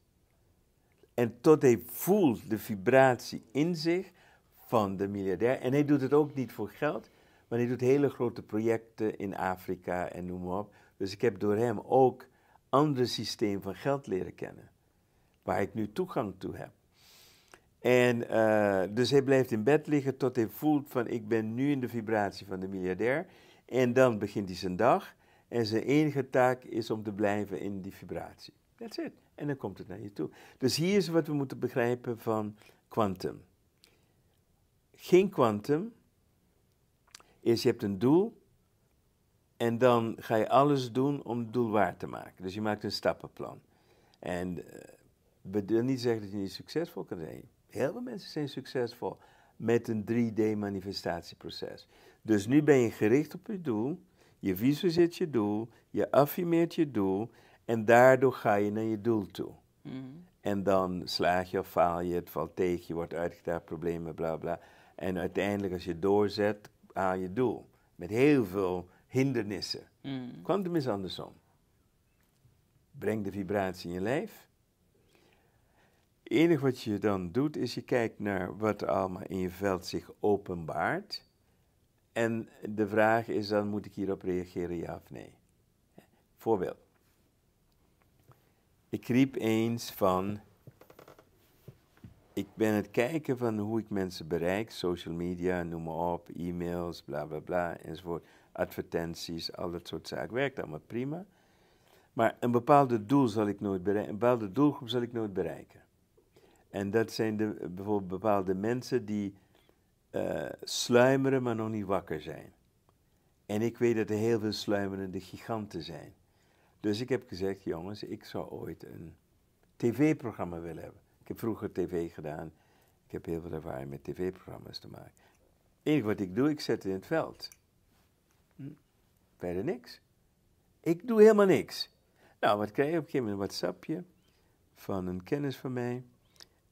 [SPEAKER 1] En tot hij voelt de vibratie in zich van de miljardair. En hij doet het ook niet voor geld, maar hij doet hele grote projecten in Afrika en noem maar op. Dus ik heb door hem ook andere systeem van geld leren kennen. Waar ik nu toegang toe heb. En eh, dus hij blijft in bed liggen tot hij voelt van ik ben nu in de vibratie van de miljardair. En dan begint hij zijn dag. En zijn enige taak is om te blijven in die vibratie. That's it. En dan komt het naar je toe. Dus hier is wat we moeten begrijpen van kwantum. Geen kwantum, is je hebt een doel en dan ga je alles doen om het doel waar te maken. Dus je maakt een stappenplan. En dat eh, wil niet zeggen dat je niet succesvol kan zijn. Heel veel mensen zijn succesvol met een 3D-manifestatieproces. Dus nu ben je gericht op je doel, je visualiseert je doel, je affirmeert je doel en daardoor ga je naar je doel toe. Mm-hmm. En dan slaag je of faal je, het valt tegen, je wordt uitgedaagd, problemen, bla bla. En uiteindelijk, als je doorzet, aan je doel. Met heel veel hindernissen. Mm. Quantum is andersom. Breng de vibratie in je lijf. Het enige wat je dan doet is je kijkt naar wat er allemaal in je veld zich openbaart. En de vraag is dan, moet ik hierop reageren, ja of nee? Voorbeeld. Ik riep eens van ik ben het kijken van hoe ik mensen bereik, social media, noem maar op, e-mails, bla bla bla, enzovoort, advertenties, al dat soort zaken. Werkt allemaal prima. Maar een bepaalde doel zal ik nooit bereiken, een bepaalde doelgroep zal ik nooit bereiken. En dat zijn de, bijvoorbeeld bepaalde mensen die eh, sluimeren, maar nog niet wakker zijn. En ik weet dat er heel veel sluimerende giganten zijn. Dus ik heb gezegd, jongens, ik zou ooit een tv-programma willen hebben ik heb vroeger tv gedaan. Ik heb heel veel ervaring met tv-programma's te maken. Het enige wat ik doe, ik zet in het veld. Hm. Verder niks. Ik doe helemaal niks. Nou, wat krijg je op een gegeven moment? Een WhatsAppje van een kennis van mij.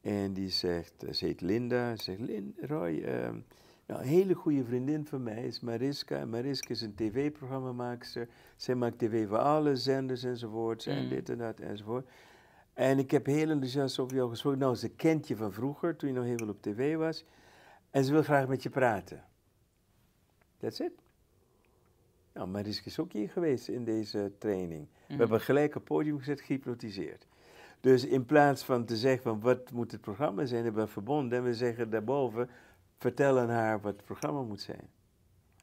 [SPEAKER 1] En die zegt, eh, ze heet Linda. Ze zegt, Lin, Roy, ehm, nou, een hele goede vriendin van mij is Mariska. Mariska is een tv-programmamaakster. Zij maakt tv voor alle zenders enzovoort. En hm. dit en dat enzovoort. En ik heb heel enthousiast over jou gesproken. Nou, ze kent je van vroeger, toen je nog heel veel op tv was. En ze wil graag met je praten. That's it. Nou, Mariske is ook hier geweest in deze training. We mhm. hebben gelijk op podium gezet, gehypnotiseerd. Dus in plaats van te zeggen van wat moet het programma zijn, hebben we verbonden en we zeggen daarboven, vertel aan haar wat het programma moet zijn.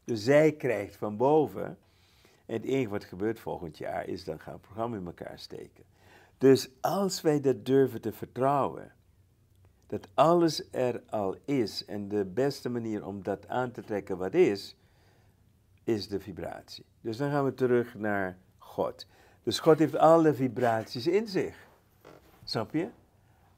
[SPEAKER 1] Dus zij krijgt van boven, en het enige wat gebeurt volgend jaar is dan gaan we het programma in elkaar steken. Dus als wij dat durven te vertrouwen, dat alles er al is en de beste manier om dat aan te trekken wat is, is de vibratie. Dus dan gaan we terug naar God. Dus God heeft alle vibraties in zich. Snap je?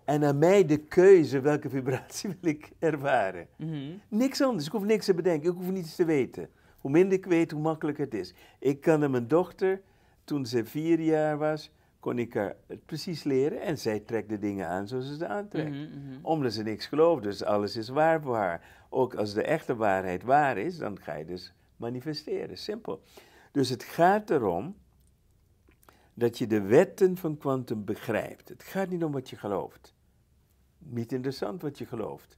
[SPEAKER 1] En aan mij de keuze welke [laughs] vibratie wil ik ervaren. Mm Niks anders. Ik hoef niks te bedenken. Ik hoef niets te weten. Hoe minder ik weet, hoe makkelijker het is. Ik kan aan mijn dochter, toen ze vier jaar was, kon ik haar precies leren. En zij trekt de dingen aan zoals ze ze aantrekt. Mhm, mhm. Omdat ze niks gelooft, dus alles is waar voor haar. Ook als de echte waarheid waar is, dan ga je dus manifesteren. Simpel. Dus het gaat erom dat je de wetten van kwantum begrijpt. Het gaat niet om wat je gelooft. Niet interessant wat je gelooft.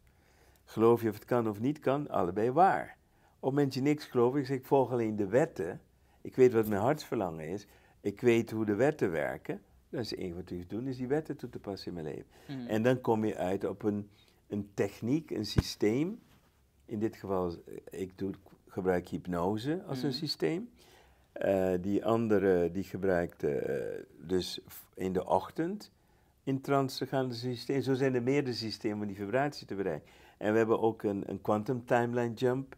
[SPEAKER 1] Geloof je of het kan of niet kan, allebei waar. Op je niks gelooft. ik zeg ik volg alleen de wetten. Ik weet wat mijn hartsverlangen is. Ik weet hoe de wetten werken. Dat is één wat u doen, is die wetten toe te passen in mijn leven. Mm. En dan kom je uit op een, een techniek, een systeem. In dit geval, eh, ik doe, gebruik hypnose als een mm. systeem. Eh, die andere, die gebruikt eh, dus in de ochtend in trance te gaan. Systeem. Zo zijn er meerdere systemen om die vibratie te bereiken. En we hebben ook een, een quantum timeline jump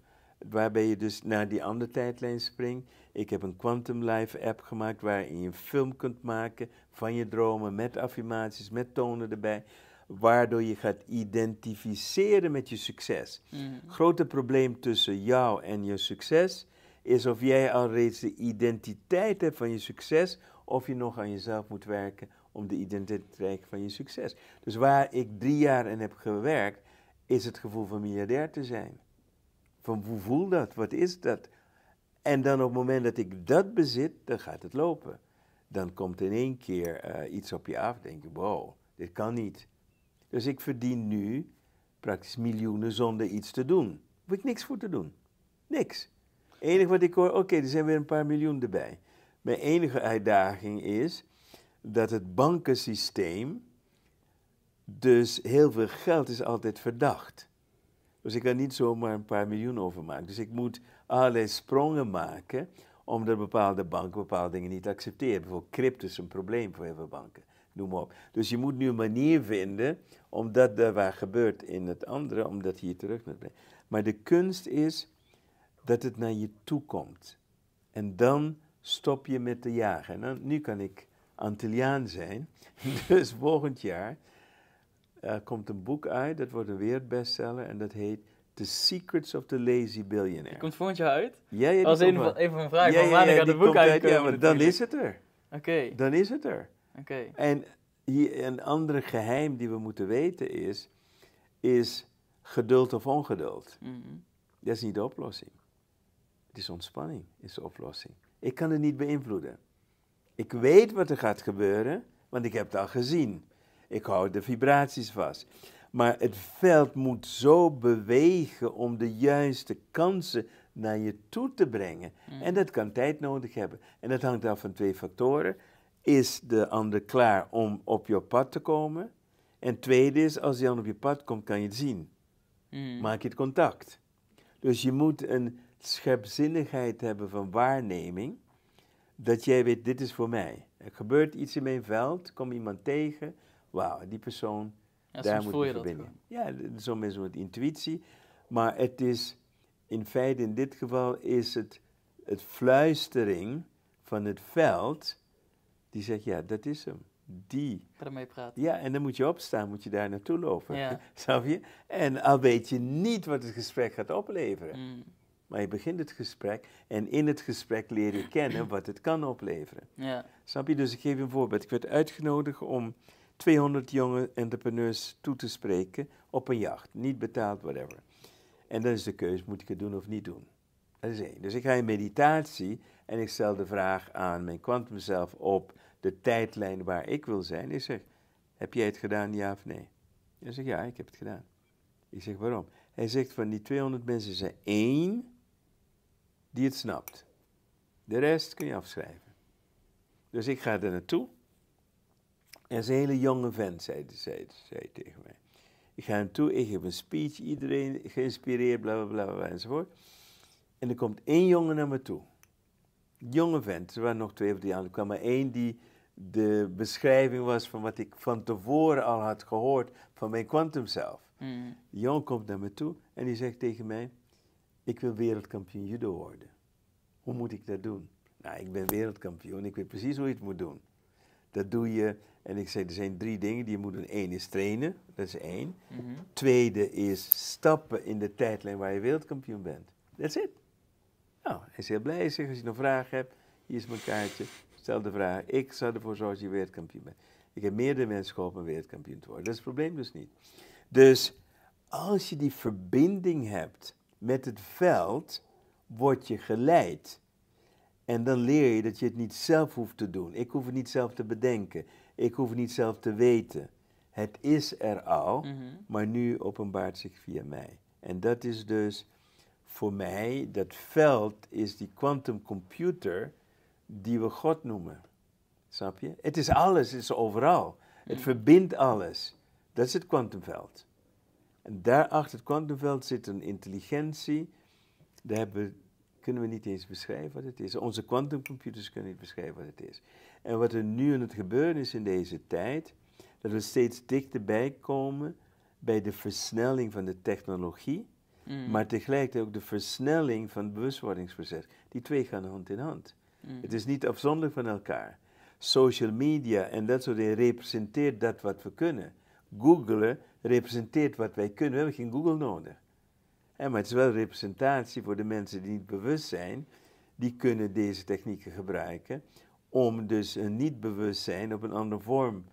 [SPEAKER 1] waarbij je dus naar die andere tijdlijn springt. Ik heb een Quantum Life app gemaakt waarin je een film kunt maken van je dromen met affirmaties, met tonen erbij. Waardoor je gaat identificeren met je succes. Mm Grote probleem tussen jou en je succes is of jij al reeds de identiteit hebt van je succes of je nog aan jezelf moet werken om de identiteit te krijgen van je succes. Dus waar ik drie jaar aan heb gewerkt, is het gevoel van miljardair te zijn. Van hoe voel dat? Wat is dat? En dan op het moment dat ik dat bezit, dan gaat het lopen. Dan komt in één keer eh, iets op je af, denk je, wow, dit kan niet. Dus ik verdien nu praktisch miljoenen zonder iets te doen. Hoef ik niks voor te doen. Niks. Enig wat ik hoor, oké, er zijn weer een paar miljoen erbij. Mijn enige uitdaging is dat het bankensysteem, dus heel veel geld is altijd verdacht. Dus ik kan niet zomaar een paar miljoen overmaken. Dus ik moet allerlei sprongen maken, omdat bepaalde banken bepaalde dingen niet accepteren. Bijvoorbeeld crypto is een probleem voor heel veel banken, noem maar op. Dus je moet nu een manier vinden om dat daar waar gebeurt in het andere, omdat hier terug te brengen. Maar de kunst is dat het naar je toe komt. En dan stop je met de jagen. En nou, nu kan ik Antilliaan zijn, [laughs] dus volgend jaar eh, er komt een boek uit, dat wordt een wereldbestseller en dat heet The Secrets of the Lazy Billionaire. Die komt volgend jaar uit? Ja, ja, Als een van, een van mijn vragen, gaat het boek uitkomen? dan is het er. Oké. Dan is het er. Oké. En hier, een ander geheim die we moeten weten is, is geduld of ongeduld. Mhm. Dat is niet de oplossing. Het is ontspanning, is de oplossing. Ik kan het niet beïnvloeden. Ik weet wat er gaat gebeuren, want ik heb het al gezien. Ik hou de vibraties vast. Maar het veld moet zo bewegen om de juiste kansen naar je toe te brengen. Mm. En dat kan tijd nodig hebben. En dat hangt af van twee factoren. Is de ander klaar om op je pad te komen? En tweede is, als die ander op je pad komt, kan je het zien. Mm. Maak je het contact. Dus je moet een scherpzinnigheid hebben van waarneming. Dat jij weet, dit is voor mij. Er gebeurt iets in mijn veld, kom iemand tegen, wauw, die persoon, ja, daar moet je verbinden. Ja, soms is het intuïtie. Maar het is, in feite in dit geval, is het, het fluistering van het veld die zegt, ja, dat is hem. Die.
[SPEAKER 2] ermee praten. Ja, en
[SPEAKER 1] dan moet je opstaan, moet je daar naartoe lopen. [laughs] Snap je? En al weet je niet wat het gesprek gaat opleveren. Mm. Maar je begint het gesprek en in het gesprek leer je kennen wat het kan opleveren. Ja. Snap je? Dus ik geef je een voorbeeld. Ik werd uitgenodigd om 200 jonge entrepreneurs toe te spreken op een jacht. Niet betaald, whatever. En dan is de keuze, moet ik het doen of niet doen? Dat is één. Dus ik ga in meditatie en ik stel de vraag aan mijn kwantum zelf op de tijdlijn waar ik wil zijn. Ik zeg, heb jij het gedaan, ja of nee? Hij zegt, ja, ik heb het gedaan. Ik zeg, waarom? Hij zegt, van die 200 mensen is er één die het snapt. De rest kun je afschrijven. Dus ik ga er naartoe hij is een hele jonge vent, zei hij tegen mij. Ik ga hem toe, ik geef een speech, iedereen geïnspireerd, bla bla bla, enzovoort. En er komt één jongen naar me toe. Jonge vent, er waren nog twee of drie anderen, Er kwam maar één die de beschrijving was van wat ik van tevoren al had gehoord van mijn quantum zelf. Mm. De jongen komt naar me toe en die zegt tegen mij: Ik wil wereldkampioen judo worden. Hoe moet ik dat doen? Nou, ik ben wereldkampioen, ik weet precies hoe je het moet doen. Dat doe je en ik zei, er zijn drie dingen die je moet doen. Eén is trainen, dat is één. Mhm. Tweede is stappen in de tijdlijn waar je wereldkampioen bent. That's it. Nou, hij is heel blij. Hij zegt, als je nog vragen hebt, hier is mijn kaartje. Stel de vraag. Ik zou ervoor zorgen dat je wereldkampioen bent. Ik heb meerdere mensen geholpen wereldkampioen te worden. Dat is het probleem dus niet. Dus als je die verbinding hebt met het veld, word je geleid. En dan leer je dat je het niet zelf hoeft te doen. Ik hoef het niet zelf te bedenken. Ik hoef niet zelf te weten. Het is er al, mhm. maar nu openbaart zich via mij. En dat is dus voor mij, dat veld is die quantumcomputer die we God noemen. Snap je? Het is alles, het is overal. Het mhm. verbindt alles. Dat is het kwantumveld. En daar achter het kwantumveld zit een intelligentie. Daar hebben, kunnen we niet eens beschrijven wat het is. Onze quantumcomputers kunnen niet beschrijven wat het is. En wat er nu aan het gebeuren is in deze tijd, dat we steeds dichterbij komen bij de versnelling van de technologie, mm. maar tegelijkertijd ook de versnelling van het bewustwordingsproces. Die twee gaan hand in hand. Mm. Het is niet afzonderlijk van elkaar. Social media en dat soort dingen representeert dat wat we kunnen. Googlen representeert wat wij kunnen. We hebben geen Google nodig. maar het is wel representatie voor de mensen die niet bewust zijn. Die kunnen deze technieken gebruiken om dus een niet-bewustzijn op een andere vorm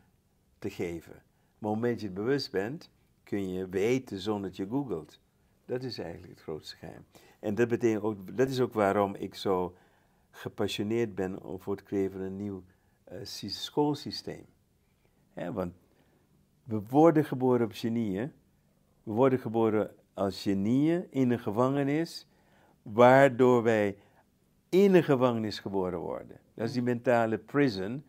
[SPEAKER 1] te geven. Maar op het moment je het bewust bent, kun je weten zonder dat je googelt. Dat is eigenlijk het grootste geheim. En dat, betekent ook, dat is ook waarom ik zo gepassioneerd ben voor het creëren van een nieuw eh, schoolsysteem. want we worden geboren op genieën. We worden geboren als genieën in een gevangenis, waardoor wij in een gevangenis geboren worden. Dat is die mentale prison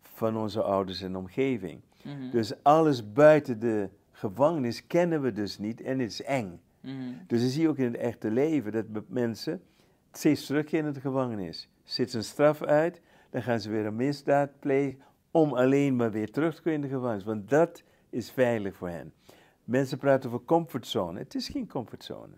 [SPEAKER 1] van onze ouders en omgeving. Mhm. Dus alles buiten de gevangenis kennen we dus niet en het is eng. Mhm. Dus je ziet ook in het echte leven dat mensen steeds terugkeren in de gevangenis. Zit ze een straf uit, dan gaan ze weer een misdaad plegen om alleen maar weer terug te kunnen in de gevangenis. Want dat is veilig voor hen. Mensen praten over comfortzone. Het is geen comfortzone.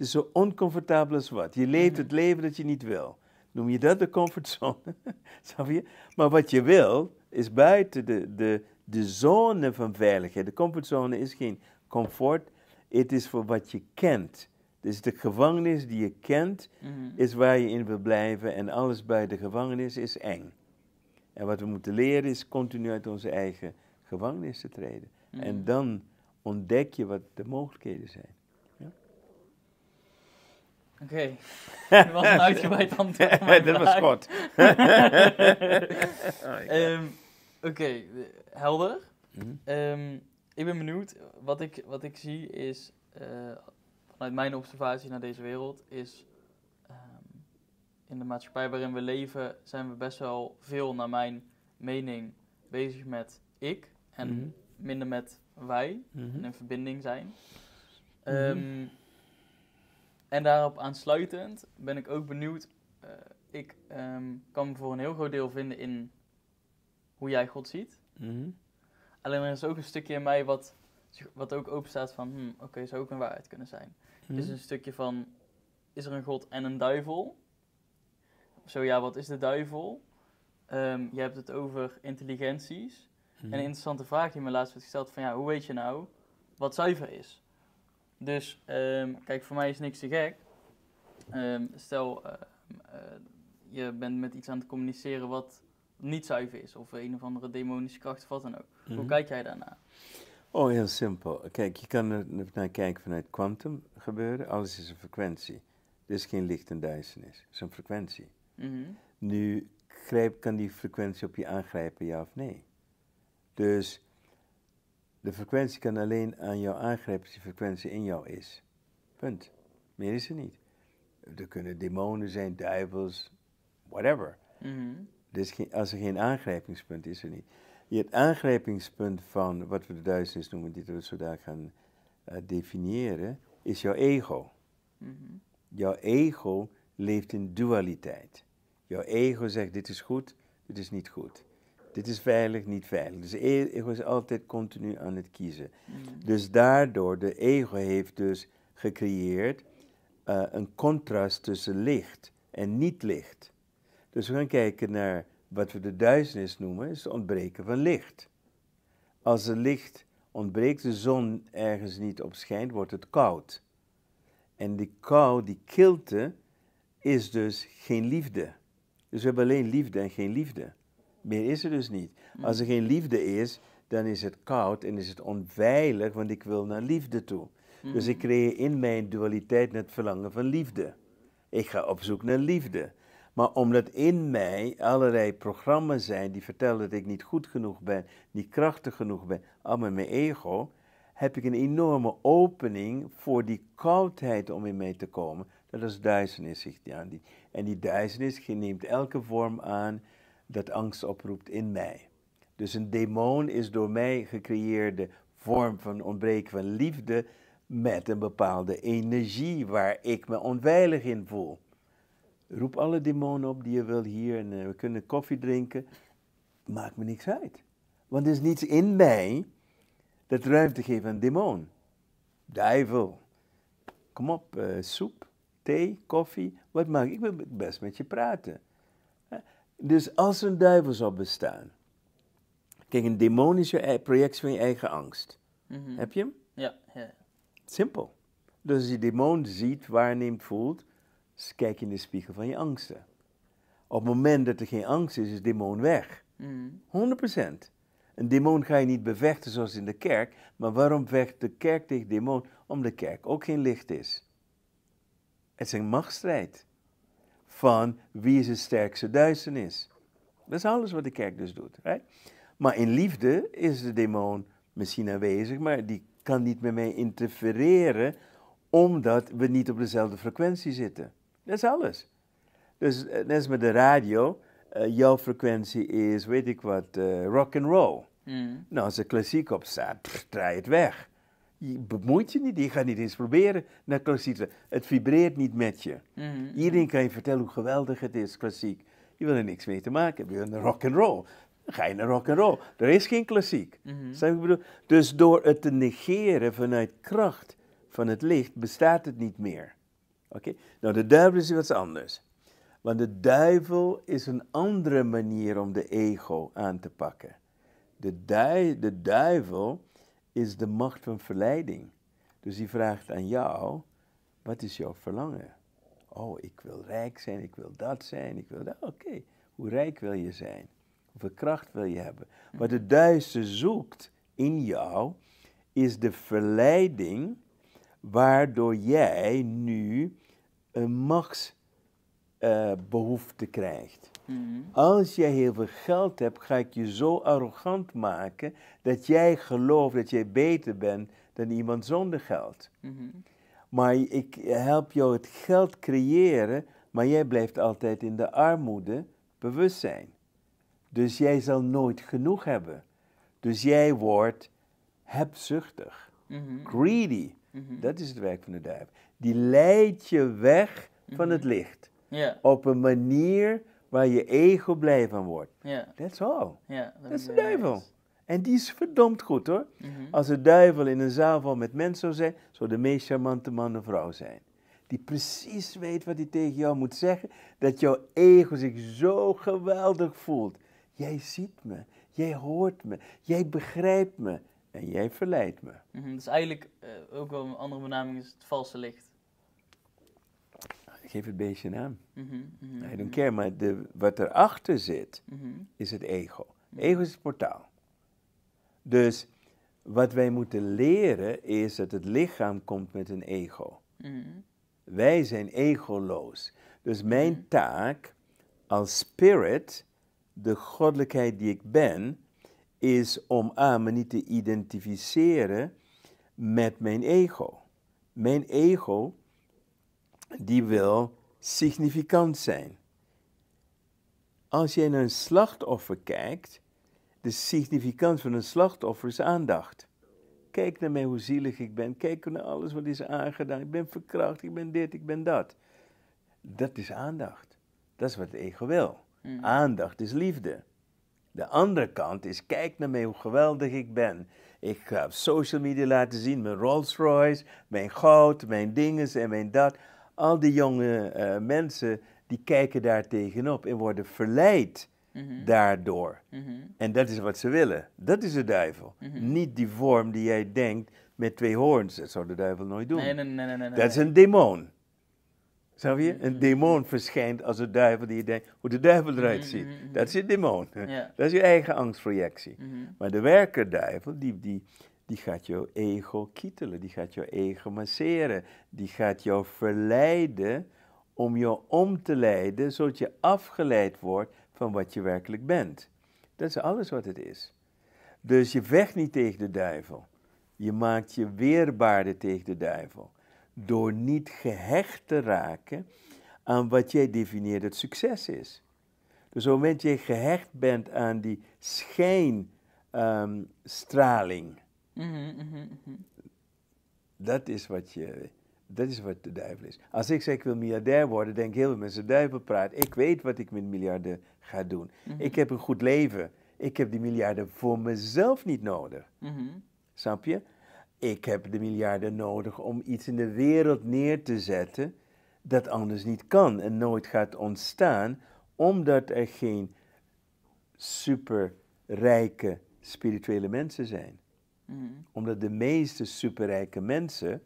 [SPEAKER 1] Het is zo oncomfortabel als wat. Je leeft het mm. leven dat je niet wil. Noem je dat de comfortzone? [laughs] maar wat je wil is buiten de, de, de zone van veiligheid. De comfortzone is geen comfort, het is voor wat je kent. Dus de gevangenis die je kent, mm-hmm. is waar je in wil blijven. En alles buiten de gevangenis is eng. En wat we moeten leren is continu uit onze eigen gevangenis te treden. En mm. dan ontdek je wat de mogelijkheden zijn.
[SPEAKER 2] Oké, okay. [laughs] dat was een [laughs] uitgebreid antwoord. dat was kort. um, [laughs] Oké, helder. Mhm. Ehm, ik ben benieuwd. Wat ik, wat ik zie is, eh, vanuit mijn observatie naar deze wereld, is ehm, in de maatschappij waarin we leven, zijn we best wel veel, naar mijn mening, bezig met ik en mhm. minder met wij mhm. en in verbinding zijn. Um, en daarop aansluitend ben ik ook benieuwd. Eh, ik ehm, kan me voor een heel groot deel vinden in hoe jij God ziet. Mhm. Alleen er is ook een stukje in mij wat, wat ook open staat van, hmm, oké, zou ook een waarheid kunnen zijn. Is mhm. dus een stukje van, is er een God en een duivel? Zo ja, wat is de duivel? Um, je hebt het over intelligenties. Mhm. En een interessante vraag die me laatst werd gesteld van, ja, hoe weet je nou wat zuiver is? Dus ehm, kijk, voor mij is niks te gek. Ehm, stel, ehm, eh, je bent met iets aan het communiceren wat niet zuiver is, of een of andere demonische kracht of wat dan ook. Hoe mhm. kijk jij daarnaar?
[SPEAKER 1] Oh, heel simpel. Kijk, je kan er naar kijken vanuit kwantum gebeuren. Alles is een frequentie. Er is geen licht en duisternis. Het is een frequentie. Mhm. Nu kan die frequentie op je aangrijpen, ja of nee. Dus de frequentie kan alleen aan jouw aangrijpen als die frequentie in jou is. Punt. Meer is er niet. Er kunnen demonen zijn, duivels, whatever. dus als er geen aangrijpingspunt is, er niet. het aangrijpingspunt van wat we de Duitsers noemen, die we zo daar gaan eh, definiëren, is jouw ego. Mhm. Jouw ego leeft in dualiteit. Jouw ego zegt: dit is goed, dit is niet goed. Dit is veilig, niet veilig. Dus ego is altijd continu aan het kiezen. Mm. Dus daardoor, de ego heeft dus gecreëerd eh, een contrast tussen licht en niet-licht. Dus we gaan kijken naar wat we de duisternis noemen, is het ontbreken van licht. Als het licht ontbreekt, de zon ergens niet op schijnt, wordt het koud. En die kou, die kilte, is dus geen liefde. Dus we hebben alleen liefde en geen liefde. Meer is er dus niet. Mm. Als er geen liefde is, dan is het koud en is het onveilig, want ik wil naar liefde toe. Dus mm. ik creëer in mijn dualiteit het verlangen van liefde. Ik ga op zoek naar liefde. Maar omdat in mij allerlei programma's zijn die vertellen dat ik niet goed genoeg ben, niet krachtig genoeg ben, allemaal mijn ego, heb ik een enorme opening voor die koudheid om in mij te komen. Dat is duisternis, zegt die. En die duisternis neemt elke vorm aan dat angst oproept in mij. Dus een demon is door mij gecreëerde vorm van ontbreken van liefde met een bepaalde energie waar ik me onveilig in voel. Roep alle demonen op die je wil hier en eh, we kunnen koffie drinken. Maakt me niks uit. Want er is niets in mij dat ruimte geeft aan demon. Duivel. Kom op, eh, soep, thee, koffie, wat mag Ik wil best met je praten. Dus als een duivel zou bestaan, kijk, een demonische e-, projectie van je eigen angst. Mhm. Heb je hem? Ja, ja. Simpel. Dus als je demon ziet, waarneemt, voelt, kijk je in de spiegel van je angsten. Op het moment dat er geen angst is, is de demon weg. 100%. Mhm. Een demon ga je niet bevechten zoals in de kerk. Maar waarom vecht de kerk tegen de demon? Omdat de kerk ook geen licht is. Het is een machtsstrijd van wie is het sterkste duisternis. Dat is alles wat de kerk dus doet. Right? Maar in liefde is de demon misschien aanwezig, maar die kan niet met mij interfereren omdat we niet op dezelfde frequentie zitten. Dat is alles. Dus eh, net als met de radio, eh, jouw frequentie is, weet ik wat, eh, rock and roll. Hmm. Nou, als er klassiek op staat, draai het weg je bemoeit je niet, je gaat niet eens proberen naar klassiek te Het vibreert niet met je. Mhm, mhm. Iedereen kan je vertellen hoe geweldig het is, klassiek. Je wil er niks mee te maken hebben. Je wil naar rock and roll. ga je naar rock and roll. Er is geen klassiek. Mm ik bedoel? Dus door het te negeren vanuit kracht van het licht bestaat het niet meer. Oké? Nou, de duivel is iets anders. Want de duivel is een andere manier om de ego aan te pakken. De, de duivel is de macht van verleiding. Dus die vraagt aan jou, wat is jouw verlangen? Oh, ik wil rijk zijn, ik wil dat zijn, ik wil dat. Oké, hoe rijk wil je zijn? Hoeveel kracht wil je hebben? Wat de duister zoekt in jou, is de verleiding waardoor jij nu een machts eh, behoefte krijgt. Mhm. Als jij heel veel geld hebt, ga ik je zo arrogant maken dat jij gelooft dat jij beter bent dan iemand zonder geld. Mhm. Maar ik help jou het geld creëren, maar jij blijft altijd in de armoede bewust zijn. Dus jij zal nooit genoeg hebben. Dus jij wordt hebzuchtig, mhm. greedy. Dat is het werk van de duivel. Die leidt je weg van het licht. Op een manier waar je ego blij van wordt. Yeah. That's all.
[SPEAKER 3] Yeah, dat is de duivel.
[SPEAKER 1] En die is verdomd goed hoor. Mhm. Als de duivel in een zaal van met mensen zou zijn, zou de meest charmante man een vrouw zijn. Die precies weet wat hij tegen jou moet zeggen, dat jouw ego zich zo geweldig voelt. Jij ziet me, jij hoort me, jij begrijpt me en jij verleidt me.
[SPEAKER 2] Mhm, dat is eigenlijk eh, ook wel een andere benaming is het valse licht
[SPEAKER 1] geef het beestje een naam. Mm I don't mhm. care, maar de, wat erachter zit, mhm. is het ego. Ego is het portaal. Dus wat wij moeten leren is dat het lichaam komt met een ego. Wij zijn egoloos. Dus mijn taak als spirit, de goddelijkheid die ik ben, is om aan me niet te identificeren met mijn ego. Mijn ego die wil significant zijn. Als je naar een slachtoffer kijkt, de significant van een slachtoffer is aandacht. Kijk naar mij hoe zielig ik ben. Kijk naar alles wat is aangedaan. Ik ben verkracht, ik ben dit, ik ben dat. Dat is aandacht. Dat is wat het ego wil. Hmm. Aandacht is liefde. De andere kant is, kijk naar mij hoe geweldig ik ben. Ik ga op social media laten zien mijn Rolls Royce, mijn goud, mijn dinges en mijn dat al die jonge eh, mensen die kijken daar tegenop en worden verleid mhm. daardoor. Mhm. En dat is wat ze willen. Dat is de duivel. Mhm. Niet die vorm die jij denkt met twee hoorns. Dat zou de duivel nooit doen. Nee,
[SPEAKER 2] nee, nee, nee, dat is een
[SPEAKER 1] demon. Zou je? Een demon verschijnt als een duivel die je denkt hoe de duivel eruit ziet. Dat is je demon. Dat is je eigen angstprojectie. Maar de duivel die, die, die gaat jouw ego kietelen, die gaat jouw ego masseren, die gaat jou verleiden om jou om te leiden, zodat je afgeleid wordt van wat je werkelijk bent. Dat is alles wat het is. Dus je vecht niet tegen de duivel. Je maakt je weerbaarder tegen de duivel. Door niet gehecht te raken aan wat jij definieert dat succes is. Dus op het moment dat je gehecht bent aan die schijnstraling,
[SPEAKER 3] Mhm, mhm, mhm.
[SPEAKER 1] Dat is wat je. Dat is wat de duivel is. Als ik zeg ik wil miljardair worden, denk heel veel mensen duivel praat. Ik weet wat ik met miljarden ga doen. Ik heb een goed leven. Ik heb die miljarden voor mezelf niet nodig. Snap je? Ik heb de miljarden nodig om iets in de wereld neer te zetten dat anders niet kan en nooit gaat ontstaan, omdat er geen superrijke spirituele mensen zijn. Mm-hmm. Omdat de meeste superrijke mensen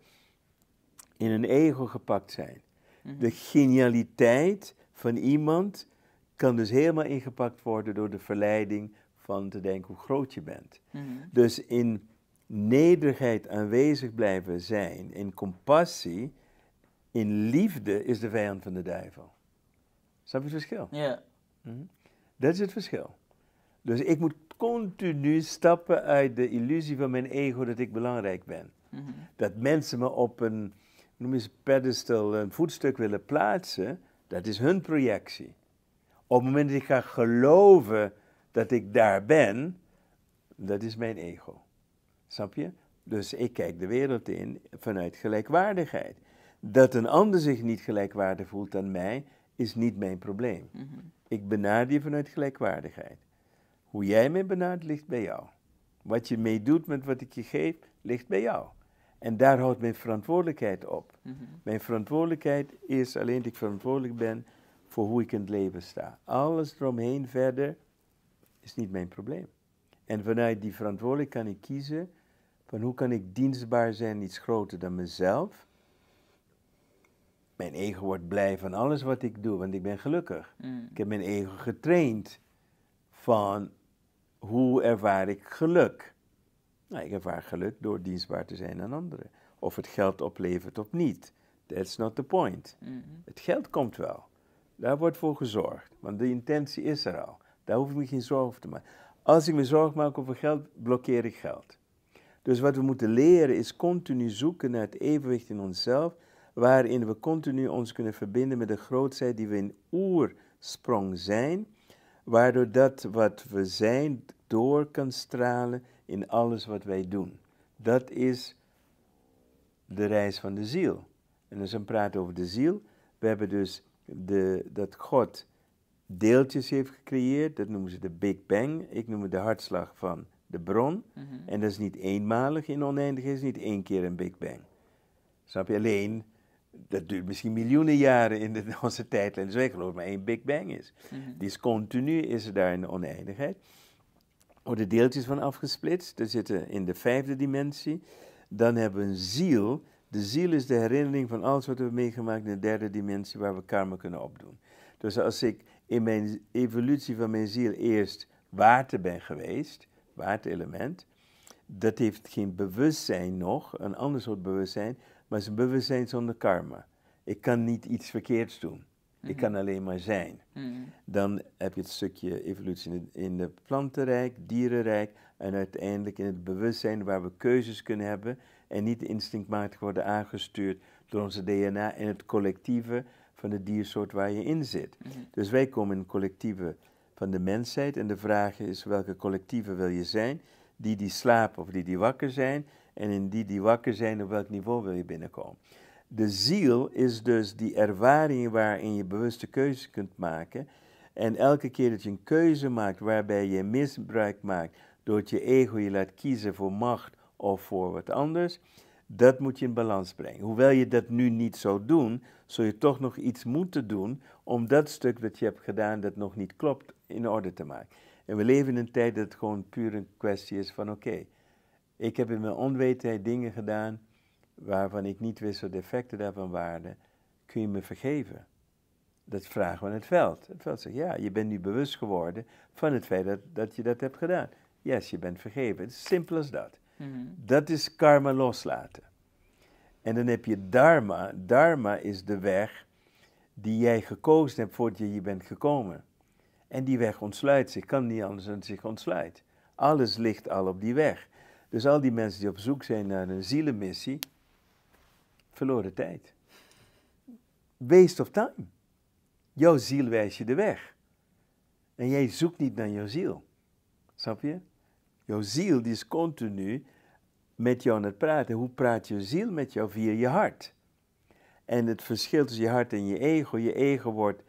[SPEAKER 1] in een ego gepakt zijn. Mm-hmm. De genialiteit van iemand kan dus helemaal ingepakt worden door de verleiding van te denken hoe groot je bent. Mm-hmm. Dus in nederigheid aanwezig blijven zijn, in compassie, in liefde is de vijand van de duivel. Snap je het verschil? Ja. Dat is het verschil. Dus ik moet continu stappen uit de illusie van mijn ego dat ik belangrijk ben. Mhm. Dat mensen me op een, noem eens, pedestal, een voetstuk willen plaatsen, dat is hun projectie. Op het moment dat ik ga geloven dat ik daar ben, dat is mijn ego. Snap je? Dus ik kijk de wereld in vanuit gelijkwaardigheid. Dat een ander zich niet gelijkwaardig voelt aan mij, is niet mijn probleem. Mhm. Ik benader je vanuit gelijkwaardigheid. Hoe jij me benadert, ligt bij jou. Wat je meedoet met wat ik je geef, ligt bij jou. En daar houdt mijn verantwoordelijkheid op. Mhm. Mijn verantwoordelijkheid is alleen dat ik verantwoordelijk ben voor hoe ik in het leven sta. Alles eromheen verder is niet mijn probleem. En vanuit die verantwoordelijkheid kan ik kiezen van hoe kan ik dienstbaar zijn, iets groter dan mezelf. Mijn ego wordt blij van alles wat ik doe, want ik ben gelukkig. Mm. Ik heb mijn ego getraind van hoe ervaar ik geluk? Nou, ik ervaar geluk door dienstbaar te zijn aan anderen. Of het geld oplevert of niet. That's not the point. Mhm. Het geld komt wel. Daar wordt voor gezorgd. Want de intentie is er al. Daar hoef ik me geen zorgen over te maken. Als ik me zorgen maak over geld, blokkeer ik geld. Dus wat we moeten leren is continu zoeken naar het evenwicht in onszelf, waarin we continu ons kunnen verbinden met de grootheid die we in oorsprong zijn, waardoor dat wat we zijn door kan stralen in alles wat wij doen. Dat is de reis van de ziel. En als we praten over de ziel, we hebben dus de, dat God deeltjes heeft gecreëerd, dat noemen ze de Big Bang, ik noem het de hartslag van de bron. Mhm. En dat is niet eenmalig in oneindigheid, is niet één keer een Big Bang. Snap je? Alleen dat duurt misschien miljoenen jaren in, de, [laughs] onze tijdlijn. Dus wij geloven maar één Big Bang is. Mhm. Die is continu, is er daar een oneindigheid. Worden deeltjes van afgesplitst. Er zitten in de vijfde dimensie. Dan hebben we een ziel. De ziel is de herinnering van alles wat we hebben meegemaakt in de derde dimensie, waar we karma kunnen opdoen. Dus als ik in mijn evolutie van mijn ziel eerst water ben geweest, waterelement, dat heeft geen bewustzijn nog, een ander soort bewustzijn, maar ze bewustzijn zonder karma. Ik kan niet iets verkeerds doen. Ik mhm. kan alleen maar zijn. Mhm. Dan heb je het stukje evolutie in het, het plantenrijk, dierenrijk en uiteindelijk in het bewustzijn waar we keuzes kunnen hebben en niet instinctmatig worden aangestuurd door onze DNA en het collectieve van de diersoort waar je in zit. Mhm. Dus wij komen in het collectieve van de mensheid en de vraag is welke collectieve wil je zijn? Die die slapen of die die wakker zijn? en in die die wakker zijn, op welk niveau wil je binnenkomen. De ziel is dus die ervaring waarin je bewuste keuzes kunt maken. En elke keer dat je een keuze maakt waarbij je misbruik maakt, doordat je ego je laat kiezen voor macht of voor wat anders, dat moet je in balans brengen. Hoewel je dat nu niet zou doen, zul je toch nog iets moeten doen om dat stuk dat je hebt gedaan dat nog niet klopt in orde te maken. En we leven in een tijd dat het gewoon puur een kwestie is van oké, ik heb in mijn onwetendheid dingen gedaan waarvan ik niet wist wat de effecten daarvan waren. Kun je me vergeven? Dat vragen we aan het veld. Het veld zegt, ja, je bent nu bewust geworden van het feit dat, je dat hebt gedaan. Yes, je bent vergeven. simpel als dat. Mhm. Dat is karma loslaten. En dan heb je dharma. Dharma is de weg die jij gekozen hebt voordat je hier bent gekomen. En die weg ontsluit zich, kan niet anders dan zich ontsluit. Alles ligt al op die weg. Dus al die mensen die op zoek zijn naar een zielenmissie, verloren tijd. Waste of time. Jouw ziel wijst je de weg. En jij zoekt niet naar jouw ziel. Snap je? Jouw ziel die is continu met jou aan het praten. Hoe praat je ziel met jou? Via je hart. En het verschil tussen je hart en je ego. Je ego wordt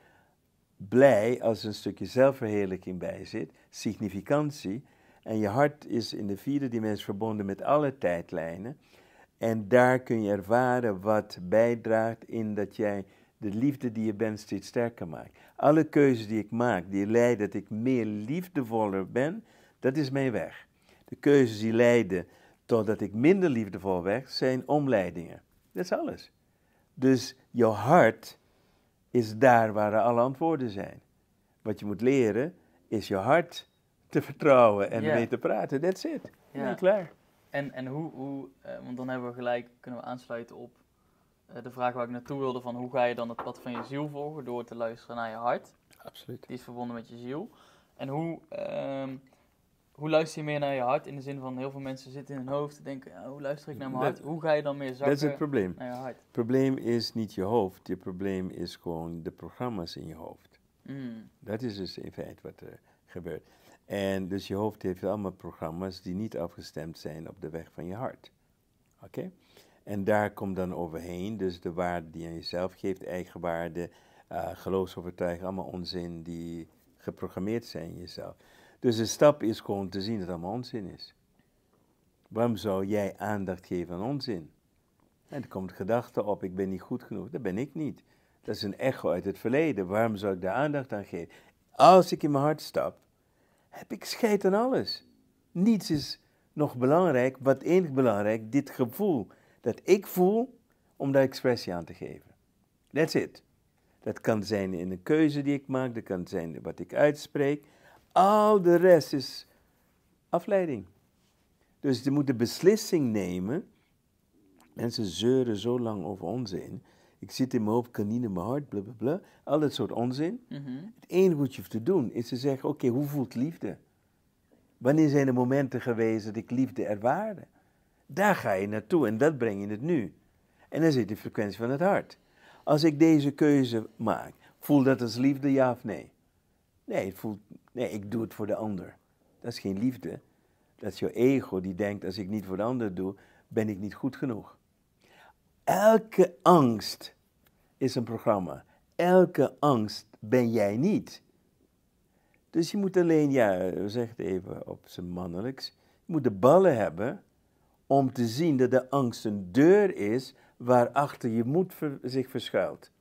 [SPEAKER 1] blij als er een stukje zelfverheerlijking bij zit, significantie. En je hart is in de vierde dimensie verbonden met alle tijdlijnen. En daar kun je ervaren wat bijdraagt in dat jij de liefde die je bent steeds sterker maakt. Alle keuzes die ik maak, die leiden dat ik meer liefdevoller ben, dat is mijn weg. De keuzes die leiden totdat ik minder liefdevol weg, zijn omleidingen. Dat is alles. Dus je hart is daar waar alle antwoorden zijn. Wat je moet leren is je hart te vertrouwen en yeah. mee te praten. That's it.
[SPEAKER 2] Ja. klaar. En, en hoe, hoe eh, want dan hebben we gelijk, kunnen we aansluiten op eh, de vraag waar ik naartoe wilde van hoe ga je dan het pad van je ziel volgen door te luisteren naar je hart. Absoluut. Die is verbonden met je ziel. En hoe, ehm, hoe luister je meer naar je hart? In de zin van heel veel mensen zitten in hun hoofd en denken, ja, oh, hoe luister ik naar mijn hart? hoe ga je dan meer zakken dat is het probleem. hart?
[SPEAKER 1] Het probleem is niet je hoofd, Je probleem is gewoon de programma's in je hoofd. Hmm. Dat is dus in feite wat er gebeurt. En dus je hoofd heeft allemaal programma's die niet afgestemd zijn op de weg van je hart. Oké? En daar komt dan overheen, dus de waarde die je aan jezelf geeft, eigenwaarde, uh, eh, geloofsovertuiging, allemaal onzin die geprogrammeerd zijn in jezelf. Dus de stap is gewoon te zien dat het allemaal onzin is. Waarom zou jij aandacht geven aan onzin? En er komt gedachte op, ik ben niet goed genoeg. Dat ben ik niet. Dat is een echo uit het verleden. Waarom zou ik daar aandacht aan geven? Als ik in mijn hart stap heb ik scheid aan alles. Niets is nog belangrijk, wat enig belangrijk, dit gevoel dat ik voel om daar expressie aan te geven. That's it. Dat kan zijn in een keuze die ik maak, dat kan zijn wat ik uitspreek. Al de rest is afleiding. Dus je moet de beslissing nemen. Mensen zeuren zo lang over onzin ik zit in mijn hoofd, kan niet in mijn hart, blablabla. Al dat soort onzin. Mhm. Het enige wat je hoeft te doen is te zeggen: oké, hoe voelt liefde? Wanneer zijn er momenten geweest dat ik liefde ervaarde? Daar ga je naartoe en dat breng je in het nu. En dan zit de frequentie van het hart. Als ik deze keuze maak, voel dat als liefde ja of nee? Nee, het voelt, nee, ik doe het voor de ander. Dat is geen liefde. Dat is jouw ego die denkt: als ik niet voor de ander doe, ben ik niet goed genoeg. Elke angst is een programma. Elke angst ben jij niet. Dus je moet alleen, ja, we zeggen het even op zijn mannelijks, je moet de ballen hebben om te zien dat de angst een deur is waarachter je moed zich verschuilt.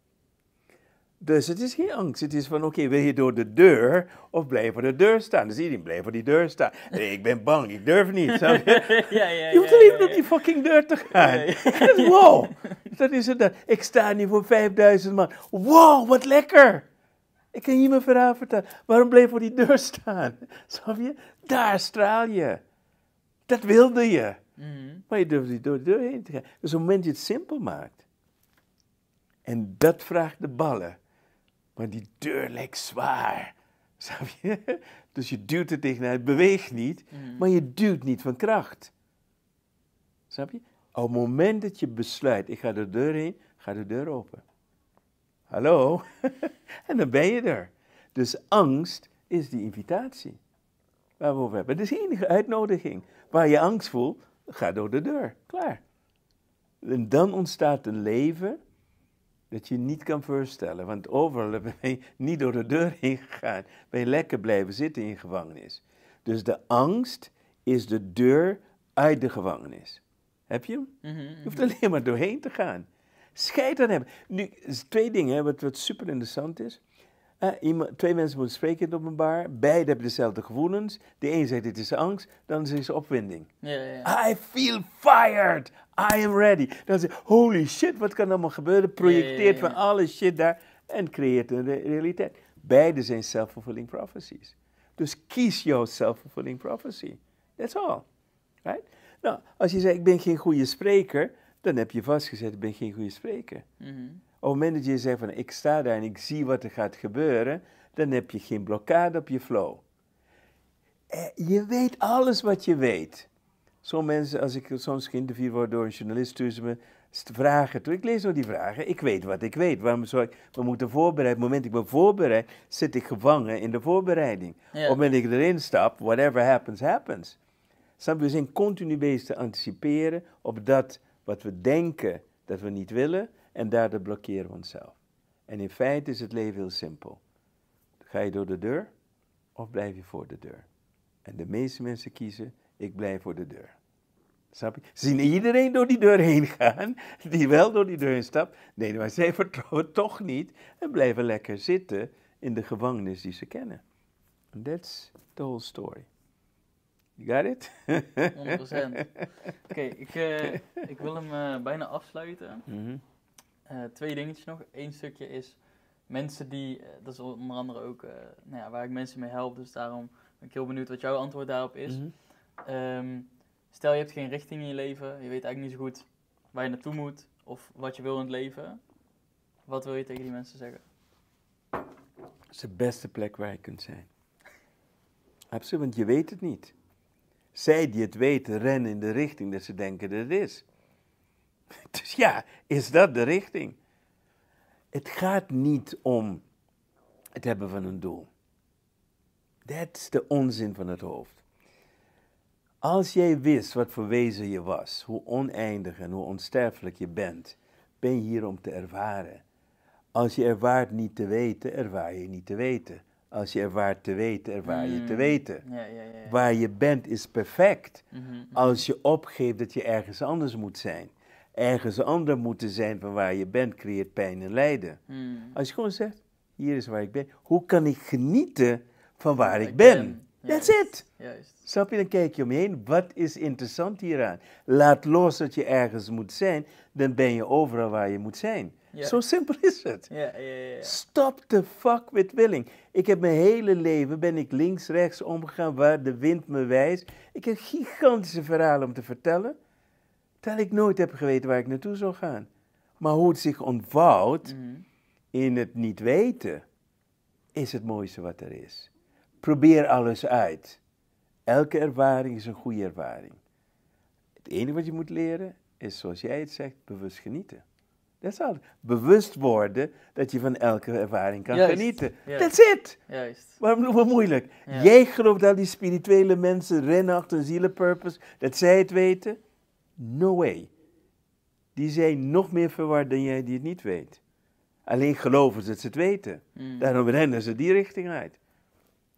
[SPEAKER 1] Dus het is geen angst. Het is van, oké, wil je door de deur of blijf voor de deur staan? Dus iedereen blijf voor die deur staan. Nee, ik ben bang, ik durf niet. [laughs] ja, ja, je hoeft alleen ja, ja, die fucking deur te gaan. Dat is, wow, dat is het. Ik sta nu voor 5000 man. Wow, wat lekker. Ik kan je me verhaal vertellen. Waarom blijf voor die deur staan? [laughs] Snap je? Daar straal je. Dat wilde je. Mhm. Maar je durft niet door de deur heen te gaan. Dus op het moment dat je het simpel maakt. En dat vraagt de ballen maar die deur lijkt zwaar. [laughs] Snap je? Dus je duwt er tegenaan, het beweegt niet, mm. maar je duwt niet van kracht. Snap je? Op het moment dat je besluit, ik ga de deur heen, ga de deur open. Hallo? [laughs] en dan ben je er. Dus angst is die invitatie waar we over hebben. Het is de enige uitnodiging. Waar je angst voelt, ga door de deur. Klaar. En dan ontstaat een leven dat je niet kan voorstellen. Want overal [laughs] ben je niet door de deur heen gegaan. Ben je lekker blijven zitten in gevangenis. Dus de angst is de deur uit de gevangenis. Heb je hem? Mhm, mhm. Je hoeft alleen maar doorheen te gaan. Scheid aan hebben. Nu, twee dingen, wat, super interessant is. Eh, twee mensen moeten spreken in het openbaar. Beiden hebben dezelfde gevoelens. De een zegt dit is angst, dan is het opwinding.
[SPEAKER 3] ja, ja. I
[SPEAKER 1] feel fired. I am ready. Dan zeg je, holy shit, wat kan allemaal gebeuren? Projecteert van alle shit daar en creëert een realiteit. Beide zijn self-fulfilling prophecies. Dus kies jouw self-fulfilling prophecy. That's all. Right? Nou, als je zegt, ik ben geen goede spreker, dan heb je vastgezet, ik ben geen goede spreker. Mm -hmm. Op het moment dat je zegt van, ik sta daar en ik zie wat er gaat gebeuren, dan heb je geen blokkade op je flow. Eh, je weet alles wat je weet. Zo'n mensen, als ik soms geïnterviewd word door een journalist, sturen ze me vragen toe. Ik lees nog die vragen. Ik weet wat ik weet. Waarom zou ik me moeten voorbereiden? Op het moment dat ik me voorbereid, zit ik gevangen in de voorbereiding. Op het moment dat ik erin stap, whatever happens, happens. Snap We zijn continu bezig te anticiperen op dat wat we denken dat we niet willen. En daardoor blokkeren we onszelf. En in feite is het leven heel simpel. Ga je door de deur of blijf je voor de deur? En de meeste mensen kiezen, ik blijf voor de deur zien iedereen door die deur heen gaan, die wel door die deur heen stapt. Nee, maar zij [laughs] vertrouwen toch niet en blijven lekker zitten in de gevangenis die ze kennen. that's the whole story. You got it? 100%.
[SPEAKER 2] Oké, ik, eh, ik wil hem eh, bijna afsluiten. Mhm. Eh, twee dingetjes nog. Eén stukje is mensen die, dat is onder andere ook nou ja, waar ik mensen mee help, dus daarom ben ik heel benieuwd wat jouw antwoord daarop is. Mhm. Ehm, Stel je hebt geen richting in je leven, je weet eigenlijk niet zo goed waar je naartoe moet of wat je wil in het leven. Wat wil je tegen die mensen zeggen?
[SPEAKER 1] Het is de beste plek waar je kunt zijn. Absoluut, want je weet het niet. Zij die het weten, rennen in de richting dat ze denken dat het is. [laughs] Dus ja, is dat de richting? Het gaat niet om het hebben van een doel. Dat is de onzin van het hoofd. Als jij wist wat voor wezen je was, hoe oneindig en hoe onsterfelijk je bent, ben je hier om te ervaren. Als je ervaart niet te weten, ervaar je niet te weten. Als je ervaart te weten, ervaar je te hmm. weten. Ja, ja, ja, Waar je bent is perfect. Mhm, mhm. Als je opgeeft dat je ergens anders moet zijn. Ergens anders moeten zijn van waar je bent, creëert pijn en lijden. Hmm. Als je gewoon zegt, hier is waar ik ben. Hoe kan ik genieten van waar ik, ben?
[SPEAKER 3] That's it. Juist.
[SPEAKER 1] Snap je? Dan kijk je omheen. Wat is interessant hieraan? Laat los dat je ergens moet zijn, dan ben je overal waar je moet zijn. Zo simpel is het. Stop the fuck with willing. Ik heb mijn hele leven ben ik links, rechts omgegaan waar de wind me wijst. Ik heb gigantische verhalen om te vertellen. Terwijl ik nooit heb geweten waar ik naartoe zou gaan. Maar hoe het zich ontvouwt mhm. in het niet weten, is het mooiste wat er is probeer alles uit. Elke ervaring is een goede ervaring. Het enige wat je moet leren is, zoals jij het zegt, bewust genieten. Dat is alles. Bewust worden dat je van elke ervaring kan genieten. Dat That's it. Juist. Waarom doen we moeilijk? Jij gelooft dat die spirituele mensen rennen achter een zielenpurpose, dat zij het weten? No way. Die zijn nog meer verward dan jij die het niet weet. Alleen geloven ze dat ze het weten. Mm. Daarom rennen ze die richting uit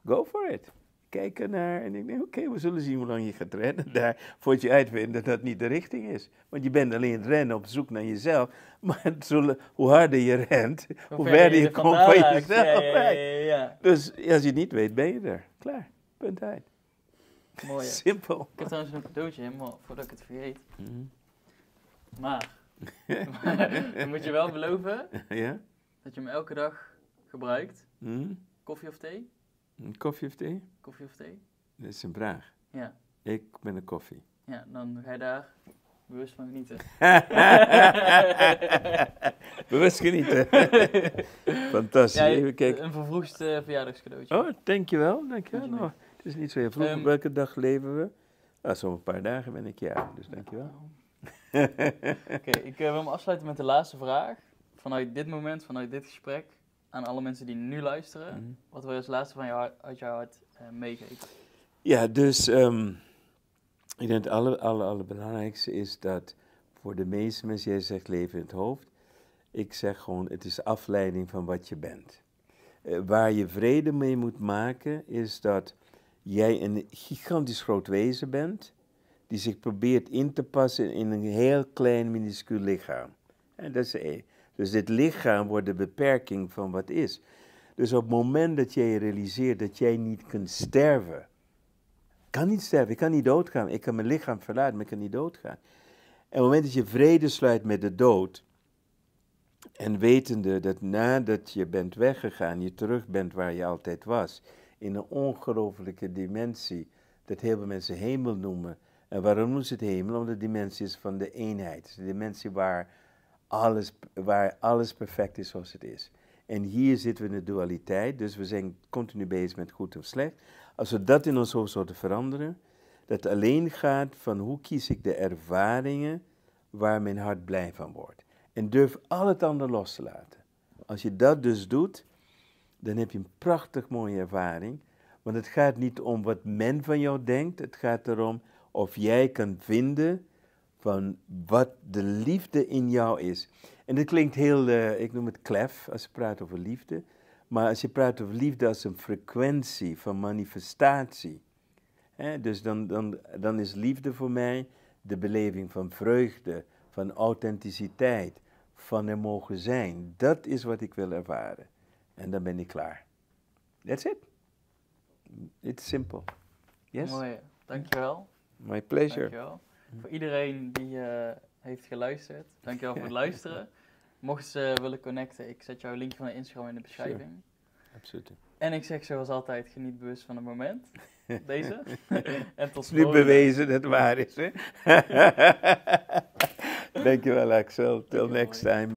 [SPEAKER 1] go for it. Kijken naar en ik denk, oké, we zullen zien hoe lang je gaat rennen daar, voordat je uitvindt dat dat niet de richting is. Want je bent alleen het rennen op zoek naar jezelf, [laughs] maar zullen, hoe harder je rent, hoe, verder je, komt van jezelf. dus als je het niet weet, ben je er. Klaar, punt uit.
[SPEAKER 2] Mooi. [laughs] Simpel. Ik heb trouwens een cadeautje, helemaal voordat ik het vergeet. Mhm. [laughs] Maar, dan moet je wel beloven ja? dat je hem elke dag gebruikt. Mhm. Koffie of thee?
[SPEAKER 1] Koffie of thee? Koffie of thee? Dat is een vraag. Ja. Ik ben een koffie.
[SPEAKER 2] Ja, dan ga je daar bewust van genieten. [laughs] bewust genieten. [laughs] Fantastisch. Even kijken. Een vervroegd uh, verjaardagscadeautje. Oh,
[SPEAKER 1] dankjewel. dankjewel. Nou, het is niet zo heel vroeg. Ehm, Welke dag leven we? Ah, Zo'n paar dagen ben ik ja, dus dankjewel. Nou. [laughs]
[SPEAKER 2] Oké, ik eh, wil me afsluiten met de laatste vraag. Vanuit dit moment, vanuit dit gesprek, aan alle mensen die nu luisteren. Mhm. Wat wil je als laatste van jou, uit jouw hart eh, meegeven?
[SPEAKER 1] Ja, dus ehm, ik denk het alle, alle, allerbelangrijkste is dat voor de meeste mensen, jij zegt leven in het hoofd. Ik zeg gewoon, het is afleiding van wat je bent. Eh, waar je vrede mee moet maken, is dat jij een gigantisch groot wezen bent, die zich probeert in te passen in een heel klein, minuscuul lichaam. En dat is één. Dus dit lichaam wordt de beperking van wat is. Dus op het moment dat jij realiseert dat jij niet kunt sterven, ik kan niet sterven, ik kan niet doodgaan, ik kan mijn lichaam verlaten, maar ik kan niet doodgaan. En op het moment dat je vrede sluit met de dood, en wetende dat nadat je bent weggegaan, je terug bent waar je altijd was, in een ongelooflijke dimensie, dat heel veel mensen hemel noemen. En waarom noemen ze het hemel? Omdat de dimensie is van de eenheid, de dimensie waar alles, waar alles perfect is zoals het is. En hier zitten we in de dualiteit, dus we zijn continu bezig met goed of slecht. Als we dat in ons hoofd zouden veranderen, dat alleen gaat van hoe kies ik de ervaringen waar mijn hart blij van wordt. En durf al het andere los te laten. Als je dat dus doet, dan heb je een prachtig mooie ervaring. Want het gaat niet om wat men van jou denkt, het gaat erom of jij kan vinden van wat de liefde in jou is. En dat klinkt heel, eh, ik noem het klef als je praat over liefde. Maar als je praat over liefde als een frequentie van manifestatie. Hè, dus dan, dan, dan is liefde voor mij de beleving van vreugde, van authenticiteit, van er mogen zijn. Dat is wat ik wil ervaren. En dan ben ik klaar. That's it. It's simple. Yes? Mooi,
[SPEAKER 2] dankjewel. My pleasure. Dankjewel. Voor iedereen die eh, heeft geluisterd, dankjewel voor het [laughs] luisteren. Mocht ze willen connecten, ik zet jouw linkje van de Instagram in de beschrijving. Absoluut. En ik zeg zoals altijd, geniet bewust van het moment. [laughs] Deze. [laughs] en tot Nu bewezen dat het waar is, hè?
[SPEAKER 1] Dankjewel, Axel. Till next time.